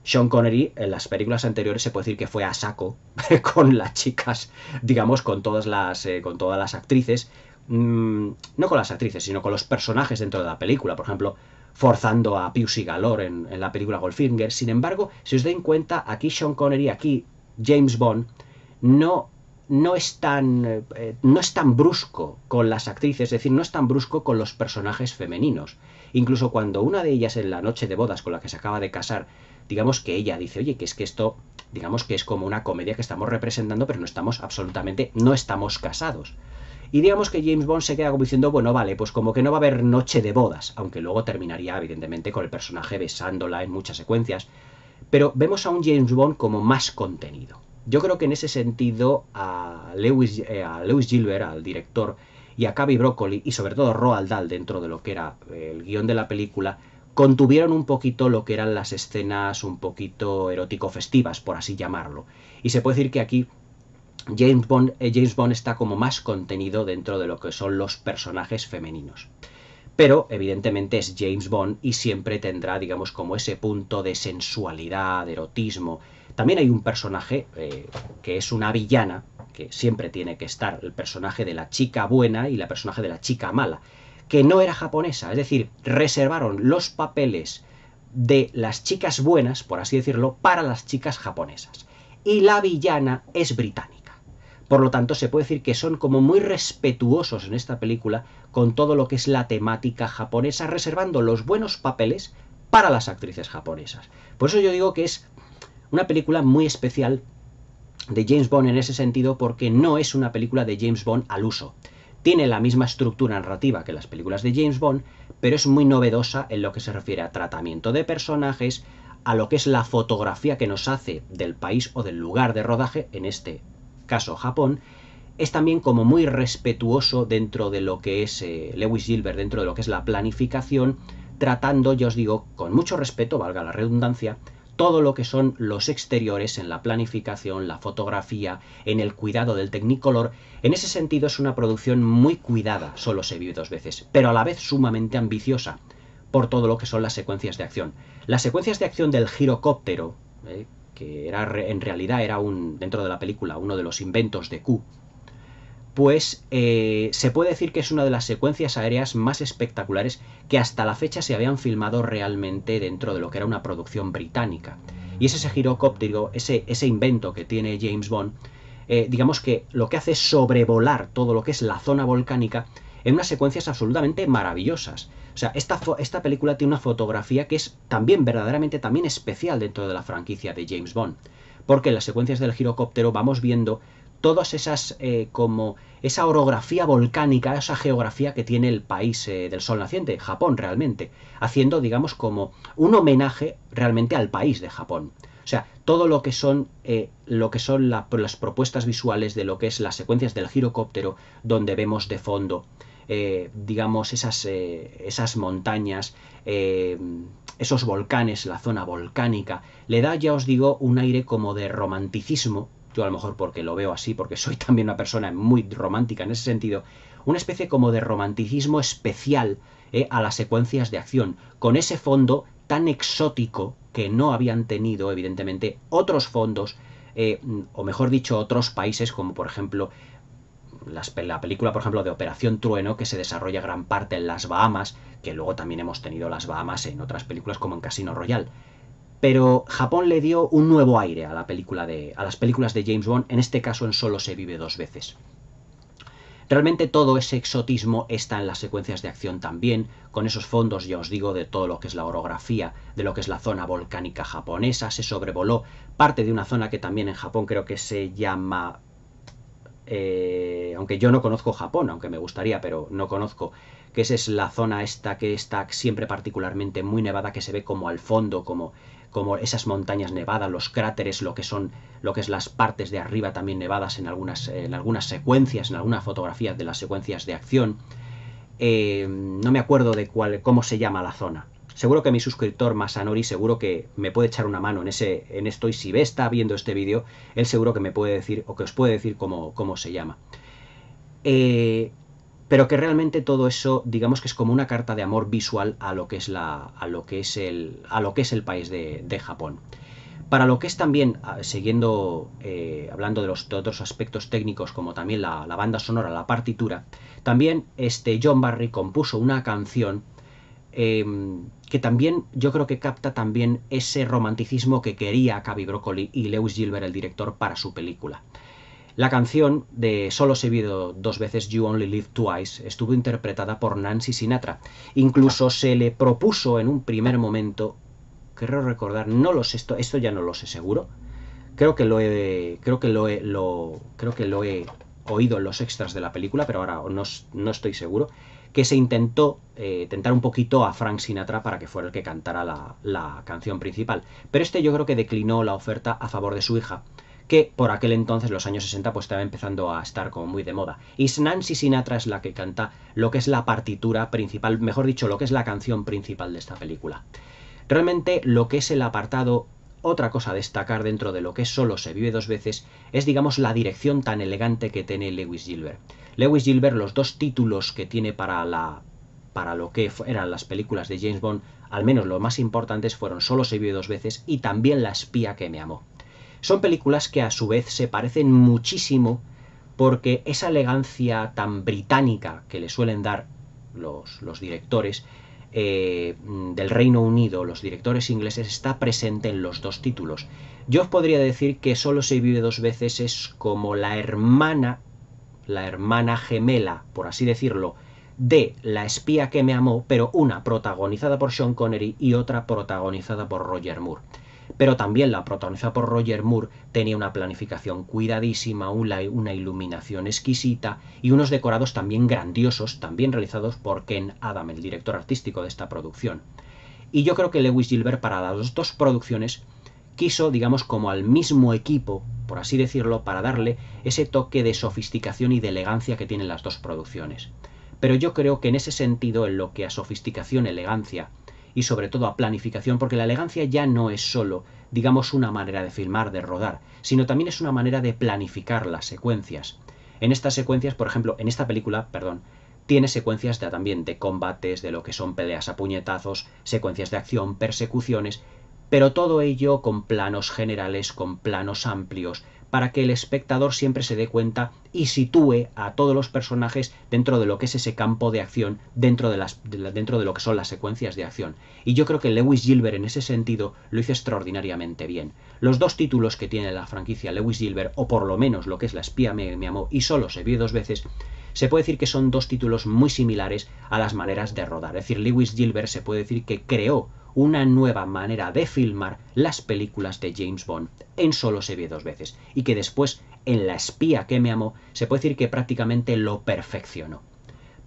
Sean Connery en las películas anteriores se puede decir que fue a saco con las chicas, digamos, con todas las, eh, con todas las actrices, mm, no con las actrices, sino con los personajes dentro de la película, por ejemplo, forzando a Pius Galore en, la película Goldfinger. Sin embargo, si os den cuenta, aquí Sean Connery, aquí James Bond, no, no, es tan, eh, no es tan brusco con las actrices, es decir, no es tan brusco con los personajes femeninos. Incluso cuando una de ellas en la noche de bodas con la que se acaba de casar digamos que ella dice, oye, que es que esto, digamos que es como una comedia que estamos representando, pero no estamos absolutamente, no estamos casados. Y digamos que James Bond se queda como diciendo, bueno, vale, pues como que no va a haber noche de bodas, aunque luego terminaría evidentemente con el personaje besándola en muchas secuencias, pero vemos a un James Bond como más contenido. Yo creo que en ese sentido a Lewis, eh, a Gilbert, al director, y a Cavi Broccoli, y sobre todo Roald Dahl dentro de lo que era eh, el guión de la película, contuvieron un poquito lo que eran las escenas un poquito erótico-festivas, por así llamarlo. Y se puede decir que aquí James Bond, eh, James Bond está como más contenido dentro de lo que son los personajes femeninos. Pero evidentemente es James Bond y siempre tendrá, digamos, como ese punto de sensualidad, de erotismo. También hay un personaje eh, que es una villana, que siempre tiene que estar el personaje de la chica buena y la personaje de la chica mala que no era japonesa, es decir, reservaron los papeles de las chicas buenas, por así decirlo, para las chicas japonesas. Y la villana es británica. Por lo tanto, se puede decir que son como muy respetuosos en esta película con todo lo que es la temática japonesa, reservando los buenos papeles para las actrices japonesas. Por eso yo digo que es una película muy especial de James Bond en ese sentido, porque no es una película de James Bond al uso. Tiene la misma estructura narrativa que las películas de James Bond, pero es muy novedosa en lo que se refiere a tratamiento de personajes, a lo que es la fotografía que nos hace del país o del lugar de rodaje, en este caso Japón, es también como muy respetuoso dentro de lo que es eh, Lewis Gilbert, dentro de lo que es la planificación, tratando, ya os digo, con mucho respeto, valga la redundancia, todo lo que son los exteriores en la planificación, la fotografía, en el cuidado del tecnicolor, En ese sentido es una producción muy cuidada, solo se vio dos veces, pero a la vez sumamente ambiciosa por todo lo que son las secuencias de acción. Las secuencias de acción del girocóptero, eh, que era en realidad era un dentro de la película uno de los inventos de Q, pues eh, se puede decir que es una de las secuencias aéreas más espectaculares que hasta la fecha se habían filmado realmente dentro de lo que era una producción británica. Y es ese girocóptero, ese, ese invento que tiene James Bond, eh, digamos que lo que hace es sobrevolar todo lo que es la zona volcánica en unas secuencias absolutamente maravillosas. O sea, esta, esta película tiene una fotografía que es también verdaderamente también especial dentro de la franquicia de James Bond, porque en las secuencias del girocóptero vamos viendo todas esas eh, como esa orografía volcánica, esa geografía que tiene el país eh, del sol naciente, Japón realmente, haciendo digamos como un homenaje realmente al país de Japón. O sea, todo lo que son, eh, lo que son las propuestas visuales de lo que es las secuencias del girocóptero, donde vemos de fondo, digamos, esas, esas montañas, esos volcanes, la zona volcánica, le da, ya os digo, un aire como de romanticismo yo a lo mejor porque lo veo así, porque soy también una persona muy romántica en ese sentido, una especie como de romanticismo especial eh, a las secuencias de acción, con ese fondo tan exótico que no habían tenido, evidentemente, otros fondos, eh, o mejor dicho, otros países, como por ejemplo la película, por ejemplo, de Operación Trueno, que se desarrolla gran parte en las Bahamas, que luego también hemos tenido las Bahamas en otras películas como en Casino Royal pero Japón le dio un nuevo aire a la película de a las películas de James Bond, en este caso en Solo se vive dos veces. Realmente todo ese exotismo está en las secuencias de acción también, con esos fondos ya os digo de todo lo que es la orografía, de lo que es la zona volcánica japonesa, se sobrevoló parte de una zona que también en Japón creo que se llama eh, aunque yo no conozco Japón, aunque me gustaría, pero no conozco, que esa es la zona esta que está siempre particularmente muy nevada, que se ve como al fondo, como como esas montañas nevadas, los cráteres, lo que son, lo que es las partes de arriba también nevadas en algunas, en algunas secuencias, en algunas fotografías de las secuencias de acción. Eh, no me acuerdo de cuál, cómo se llama la zona. Seguro que mi suscriptor Masanori seguro que me puede echar una mano en ese en esto y si ve está viendo este vídeo, él seguro que me puede decir o que os puede decir cómo, cómo se llama. Eh, pero que realmente todo eso, digamos que es como una carta de amor visual a lo que es la a lo que es el a lo que es el país de, Japón. Para lo que es también, ah, siguiendo eh, hablando de los otros aspectos técnicos, como también la, la, banda sonora, la partitura, también este John Barry compuso una canción Em, que también yo creo que capta también ese romanticismo que quería Cavi Broccoli y Lewis Gilbert, el director, para su película. La canción de Solo se vio dos veces You Only Live Twice estuvo interpretada por Nancy Sinatra. Incluso ah. se le propuso en un primer momento, creo recordar, no lo sé, esto, ya no lo sé seguro. Creo que lo he, creo que lo he, lo, creo que lo he oído en los extras de la película, pero ahora no estoy seguro que se intentó eh, tentar un poquito a Frank Sinatra para que fuera el que cantara la, la canción principal. Pero este yo creo que declinó la oferta a favor de su hija, que por aquel entonces, los años 60, pues estaba empezando a estar como muy de moda. Y Nancy Sinatra es la que canta lo que es la partitura principal, mejor dicho, lo que es la canción principal de esta película. Realmente lo que es el apartado otra cosa a destacar dentro de lo que solo se vive dos veces es, digamos, la dirección tan elegante que tiene Lewis Gilbert. Lewis Gilbert, los dos títulos que tiene para, la, para lo que eran las películas de James Bond, al menos los más importantes fueron Solo se vive dos veces y también La espía que me amó. Son películas que a su vez se parecen muchísimo porque esa elegancia tan británica que le suelen dar los, los directores eh, del Reino Unido, los directores ingleses, está presente en los dos títulos. Yo os podría decir que Solo se vive dos veces es como la hermana, la hermana gemela, por así decirlo, de La espía que me amó, pero una protagonizada por Sean Connery y otra protagonizada por Roger Moore pero también la protagonizada por Roger Moore tenía una planificación cuidadísima, una iluminación exquisita y unos decorados también grandiosos, también realizados por Ken Adam, el director artístico de esta producción. Y yo creo que Lewis Gilbert para las dos producciones quiso, digamos, como al mismo equipo, por así decirlo, para darle ese toque de sofisticación y de elegancia que tienen las dos producciones. Pero yo creo que en ese sentido, en lo que a sofisticación, elegancia y sobre todo a planificación, porque la elegancia ya no es solo, digamos, una manera de filmar, de rodar, sino también es una manera de planificar las secuencias. En estas secuencias, por ejemplo, en esta película, perdón, tiene secuencias también de combates, de lo que son peleas a puñetazos, secuencias de acción, persecuciones, pero todo ello con planos generales, con planos amplios, para que el espectador siempre se dé cuenta y sitúe a todos los personajes dentro de lo que es ese campo de acción, dentro de, las, dentro de lo que son las secuencias de acción. Y yo creo que Lewis Gilbert en ese sentido lo hizo extraordinariamente bien. Los dos títulos que tiene la franquicia Lewis Gilbert, o por lo menos lo que es La espía me, me amó y solo se vio dos veces, se puede decir que son dos títulos muy similares a las maneras de rodar. Es decir, Lewis Gilbert se puede decir que creó una nueva manera de filmar las películas de James Bond. En solo se vio dos veces. Y que después, en La espía que me amó, se puede decir que prácticamente lo perfeccionó.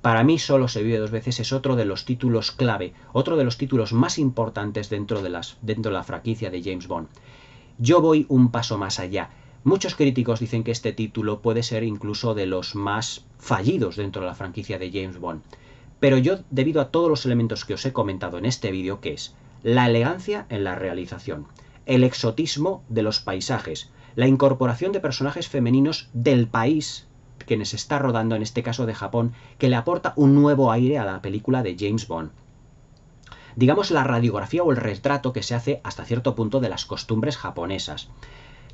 Para mí solo se vio dos veces es otro de los títulos clave, otro de los títulos más importantes dentro de, las, dentro de la franquicia de James Bond. Yo voy un paso más allá. Muchos críticos dicen que este título puede ser incluso de los más fallidos dentro de la franquicia de James Bond. Pero yo, debido a todos los elementos que os he comentado en este vídeo, que es la elegancia en la realización, el exotismo de los paisajes, la incorporación de personajes femeninos del país que se está rodando, en este caso de Japón, que le aporta un nuevo aire a la película de James Bond. Digamos la radiografía o el retrato que se hace hasta cierto punto de las costumbres japonesas.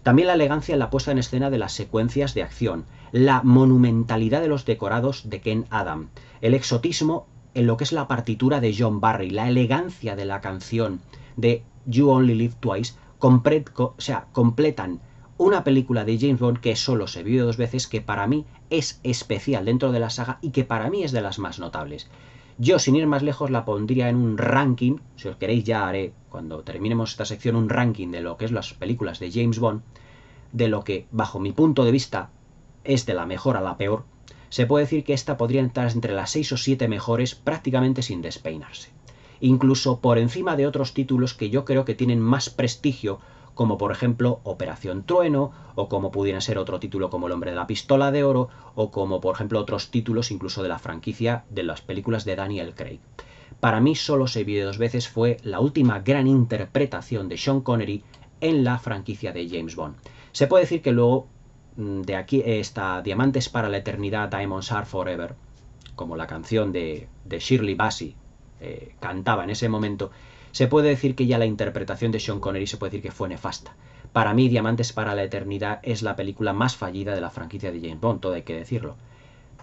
También la elegancia en la puesta en escena de las secuencias de acción, la monumentalidad de los decorados de Ken Adam, el exotismo en lo que es la partitura de John Barry, la elegancia de la canción de You Only Live Twice, completan una película de James Bond que solo se vio dos veces, que para mí es especial dentro de la saga y que para mí es de las más notables. Yo, sin ir más lejos, la pondría en un ranking, si os queréis ya haré, cuando terminemos esta sección, un ranking de lo que es las películas de James Bond, de lo que, bajo mi punto de vista, es de la mejor a la peor, se puede decir que esta podría entrar entre las 6 o 7 mejores prácticamente sin despeinarse. Incluso por encima de otros títulos que yo creo que tienen más prestigio, como por ejemplo Operación Trueno, o como pudiera ser otro título como El hombre de la pistola de oro, o como por ejemplo otros títulos incluso de la franquicia de las películas de Daniel Craig. Para mí solo se vio dos veces fue la última gran interpretación de Sean Connery en la franquicia de James Bond. Se puede decir que luego Mm, de aquí está Diamantes para la Eternidad, Diamonds Are Forever, como la canción de, Shirley Bassey eh, cantaba en ese momento, se puede decir que ya la interpretación de Sean Connery se puede decir que fue nefasta. Para mí, Diamantes para la Eternidad es la película más fallida de la franquicia de James Bond, todo hay que decirlo.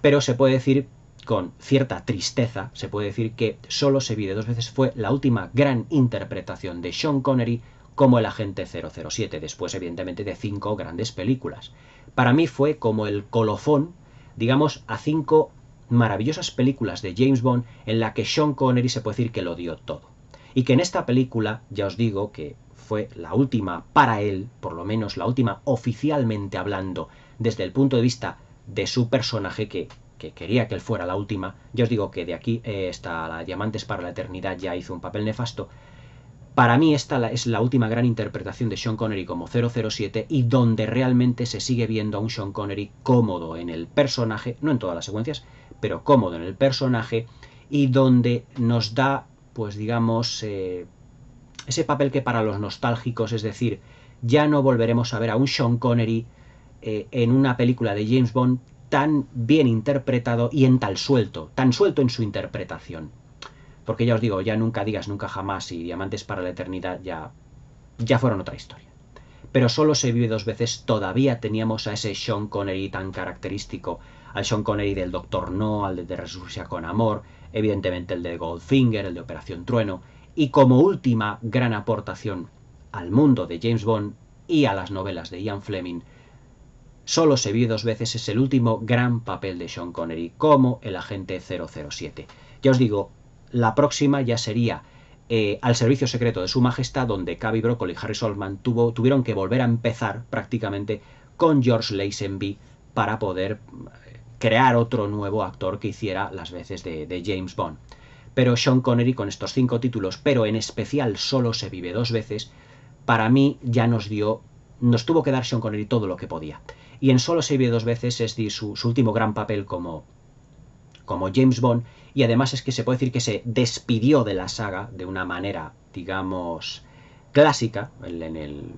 Pero se puede decir con cierta tristeza, se puede decir que solo se vive dos veces fue la última gran interpretación de Sean Connery como el agente 007, después evidentemente de cinco grandes películas para mí fue como el colofón, digamos, a cinco maravillosas películas de James Bond en la que Sean Connery se puede decir que lo dio todo. Y que en esta película, ya os digo que fue la última para él, por lo menos la última oficialmente hablando, desde el punto de vista de su personaje que, quería que él fuera la última, ya os digo que de aquí eh, hasta la Diamantes para la Eternidad ya hizo un papel nefasto, para mí esta es la última gran interpretación de Sean Connery como 007 y donde realmente se sigue viendo a un Sean Connery cómodo en el personaje, no en todas las secuencias, pero cómodo en el personaje y donde nos da, pues digamos, eh, ese papel que para los nostálgicos, es decir, ya no volveremos a ver a un Sean Connery eh, en una película de James Bond tan bien interpretado y en tal suelto, tan suelto en su interpretación. Porque ya os digo, ya nunca digas nunca jamás y Diamantes para la Eternidad ya, ya fueron otra historia. Pero solo se vive dos veces, todavía teníamos a ese Sean Connery tan característico, al Sean Connery del Doctor No, al de Resurrección con Amor, evidentemente el de Goldfinger, el de Operación Trueno, y como última gran aportación al mundo de James Bond y a las novelas de Ian Fleming, solo se vio dos veces es el último gran papel de Sean Connery como el agente 007. Ya os digo, la próxima ya sería eh, al servicio secreto de su majestad, donde Cavi Broccoli y Harry Solman tuvo, tuvieron que volver a empezar prácticamente con George Lazenby para poder eh, crear otro nuevo actor que hiciera las veces de, James Bond. Pero Sean Connery con estos cinco títulos, pero en especial solo se vive dos veces, para mí ya nos dio, nos tuvo que dar Sean Connery todo lo que podía. Y en solo se vive dos veces es su, su último gran papel como, como James Bond y además es que se puede decir que se despidió de la saga de una manera, digamos, clásica, en el,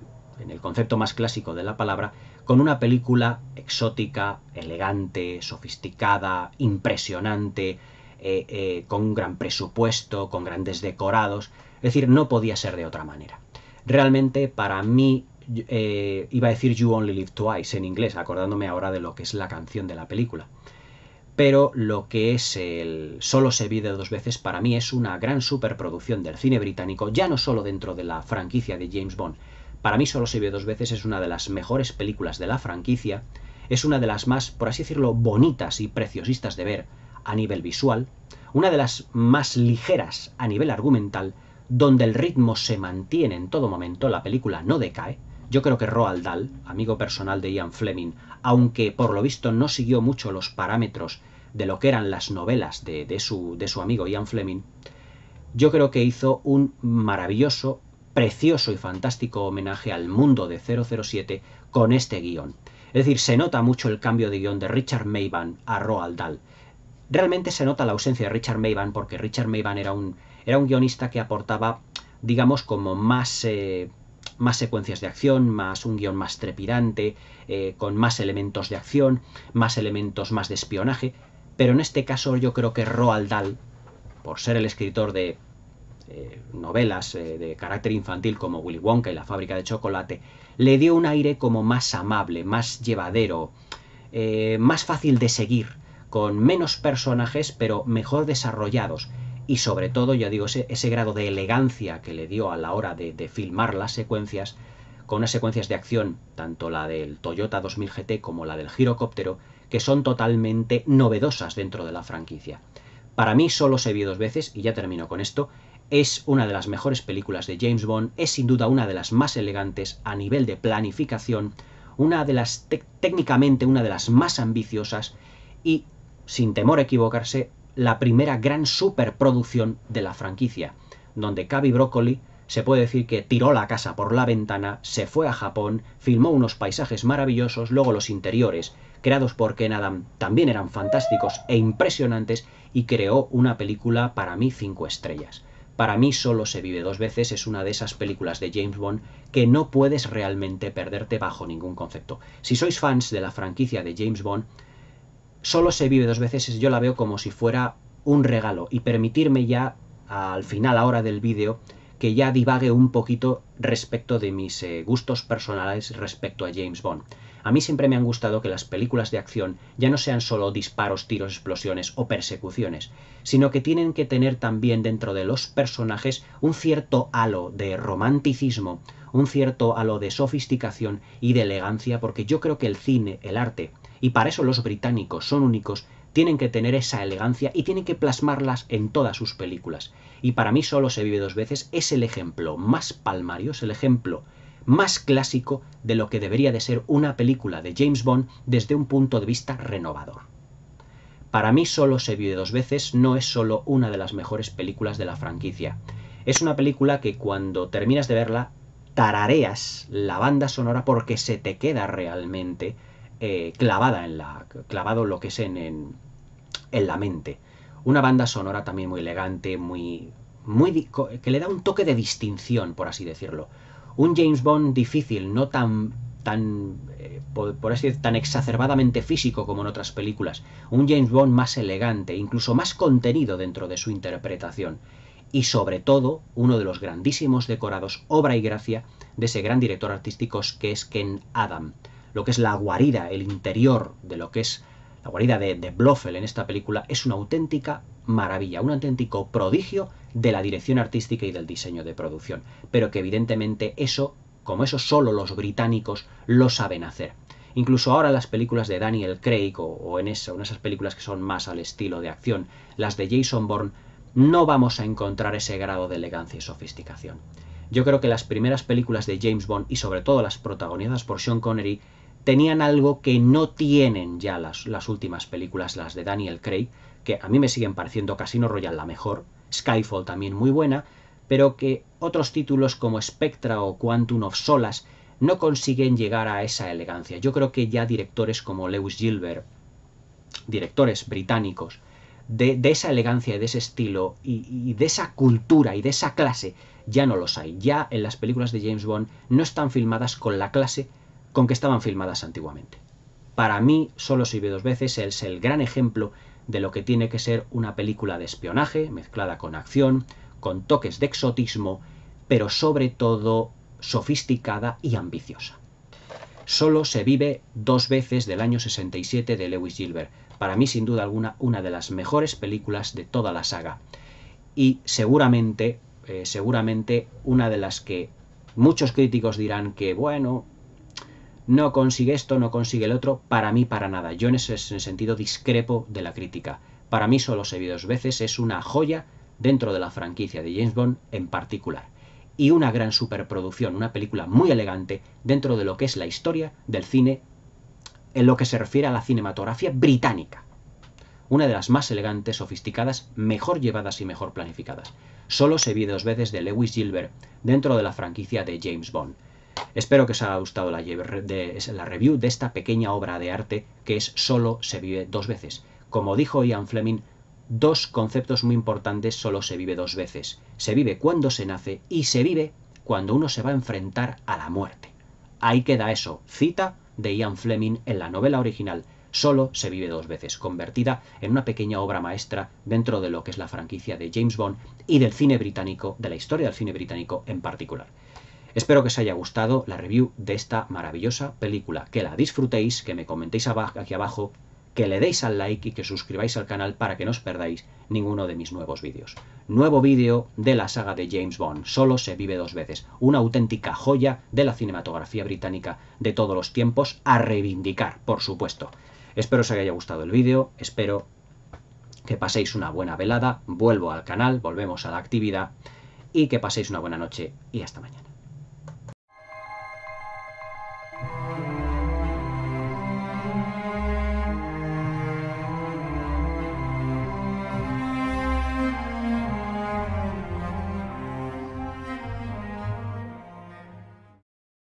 concepto más clásico de la palabra, con una película exótica, elegante, sofisticada, impresionante, eh, eh, con un gran presupuesto, con grandes decorados. Es decir, no podía ser de otra manera. Realmente para mí eh, iba a decir You Only Live Twice en inglés, acordándome ahora de lo que es la canción de la película pero lo que es el Solo se vio dos veces para mí es una gran superproducción del cine británico, ya no solo dentro de la franquicia de James Bond. Para mí Solo se vio dos veces es una de las mejores películas de la franquicia, es una de las más, por así decirlo, bonitas y preciosistas de ver a nivel visual, una de las más ligeras a nivel argumental, donde el ritmo se mantiene en todo momento, la película no decae, yo creo que Roald Dahl, amigo personal de Ian Fleming, aunque por lo visto no siguió mucho los parámetros de lo que eran las novelas de, su, amigo Ian Fleming, yo creo que hizo un maravilloso, precioso y fantástico homenaje al mundo de 007 con este guión. Es decir, se nota mucho el cambio de guión de Richard Mayban a Roald Dahl. Realmente se nota la ausencia de Richard Mayban porque Richard Mayban era un, era un guionista que aportaba, digamos, como más, eh, más secuencias de acción, más un guión más trepidante, eh, con más elementos de acción, más elementos más de espionaje. Pero en este caso yo creo que Roald Dahl, por ser el escritor de eh, novelas eh, de carácter infantil como Willy Wonka y la fábrica de chocolate, le dio un aire como más amable, más llevadero, eh, más fácil de seguir, con menos personajes pero mejor desarrollados y sobre todo, ya digo, ese, grado de elegancia que le dio a la hora de, de, filmar las secuencias, con unas secuencias de acción, tanto la del Toyota 2000 GT como la del girocóptero, que son totalmente novedosas dentro de la franquicia. Para mí solo se vio dos veces, y ya termino con esto, es una de las mejores películas de James Bond, es sin duda una de las más elegantes a nivel de planificación, una de las técnicamente una de las más ambiciosas y, sin temor a equivocarse, la primera gran superproducción de la franquicia, donde Cavi Broccoli se puede decir que tiró la casa por la ventana, se fue a Japón, filmó unos paisajes maravillosos, luego los interiores, creados por Ken Adam, también eran fantásticos e impresionantes y creó una película para mí cinco estrellas. Para mí solo se vive dos veces es una de esas películas de James Bond que no puedes realmente perderte bajo ningún concepto. Si sois fans de la franquicia de James Bond, solo se vive dos veces yo la veo como si fuera un regalo y permitirme ya al final ahora del vídeo que ya divague un poquito respecto de mis eh, gustos personales respecto a James Bond. A mí siempre me han gustado que las películas de acción ya no sean solo disparos, tiros, explosiones o persecuciones, sino que tienen que tener también dentro de los personajes un cierto halo de romanticismo, un cierto halo de sofisticación y de elegancia, porque yo creo que el cine, el arte, y para eso los británicos son únicos, tienen que tener esa elegancia y tienen que plasmarlas en todas sus películas y para mí solo se vive dos veces, es el ejemplo más palmario, es el ejemplo más clásico de lo que debería de ser una película de James Bond desde un punto de vista renovador. Para mí solo se vive dos veces no es solo una de las mejores películas de la franquicia. Es una película que cuando terminas de verla tarareas la banda sonora porque se te queda realmente eh, clavada en la clavado lo que es en la mente. Una banda sonora también muy elegante, muy, muy que le da un toque de distinción, por así decirlo. Un James Bond difícil, no tan tan eh, por, así decir, tan exacerbadamente físico como en otras películas. Un James Bond más elegante, incluso más contenido dentro de su interpretación. Y sobre todo, uno de los grandísimos decorados, obra y gracia de ese gran director artístico que es Ken Adam. Lo que es la guarida, el interior de lo que es la guarida de, de en esta película es una auténtica maravilla, un auténtico prodigio de la dirección artística y del diseño de producción, pero que evidentemente eso, como eso solo los británicos lo saben hacer. Incluso ahora las películas de Daniel Craig o, en esas películas que son más al estilo de acción, las de Jason Bourne, no vamos a encontrar ese grado de elegancia y sofisticación. Yo creo que las primeras películas de James Bond y sobre todo las protagonizadas por Sean Connery tenían algo que no tienen ya las, las últimas películas, las de Daniel Craig, que a mí me siguen pareciendo Casino Royale la mejor, Skyfall también muy buena, pero que otros títulos como Spectra o Quantum of Solas no consiguen llegar a esa elegancia. Yo creo que ya directores como Lewis Gilbert, directores británicos, de, esa elegancia y de ese estilo y, de esa cultura y de esa clase, ya no los hay. Ya en las películas de James Bond no están filmadas con la clase con que estaban filmadas antiguamente. Para mí, Solo se vive dos veces es el gran ejemplo de lo que tiene que ser una película de espionaje, mezclada con acción, con toques de exotismo, pero sobre todo sofisticada y ambiciosa. Solo se vive dos veces del año 67 de Lewis Gilbert. Para mí, sin duda alguna, una de las mejores películas de toda la saga. Y seguramente, eh, seguramente una de las que muchos críticos dirán que, bueno, no consigue esto, no consigue el otro, para mí para nada. Yo en ese, sentido discrepo de la crítica. Para mí solo se vio dos veces, es una joya dentro de la franquicia de James Bond en particular. Y una gran superproducción, una película muy elegante dentro de lo que es la historia del cine en lo que se refiere a la cinematografía británica. Una de las más elegantes, sofisticadas, mejor llevadas y mejor planificadas. Solo se vio dos veces de Lewis Gilbert dentro de la franquicia de James Bond. Espero que os haya gustado la, review de esta pequeña obra de arte que es Solo se vive dos veces. Como dijo Ian Fleming, dos conceptos muy importantes solo se vive dos veces. Se vive cuando se nace y se vive cuando uno se va a enfrentar a la muerte. Ahí queda eso, cita de Ian Fleming en la novela original Solo se vive dos veces, convertida en una pequeña obra maestra dentro de lo que es la franquicia de James Bond y del cine británico, de la historia del cine británico en particular. Espero que os haya gustado la review de esta maravillosa película, que la disfrutéis, que me comentéis aquí abajo, que le deis al like y que suscribáis al canal para que no os perdáis ninguno de mis nuevos vídeos. Nuevo vídeo de la saga de James Bond, Solo se vive dos veces, una auténtica joya de la cinematografía británica de todos los tiempos, a reivindicar, por supuesto. Espero os haya gustado el vídeo, espero que paséis una buena velada, vuelvo al canal, volvemos a la actividad y que paséis una buena noche y hasta mañana.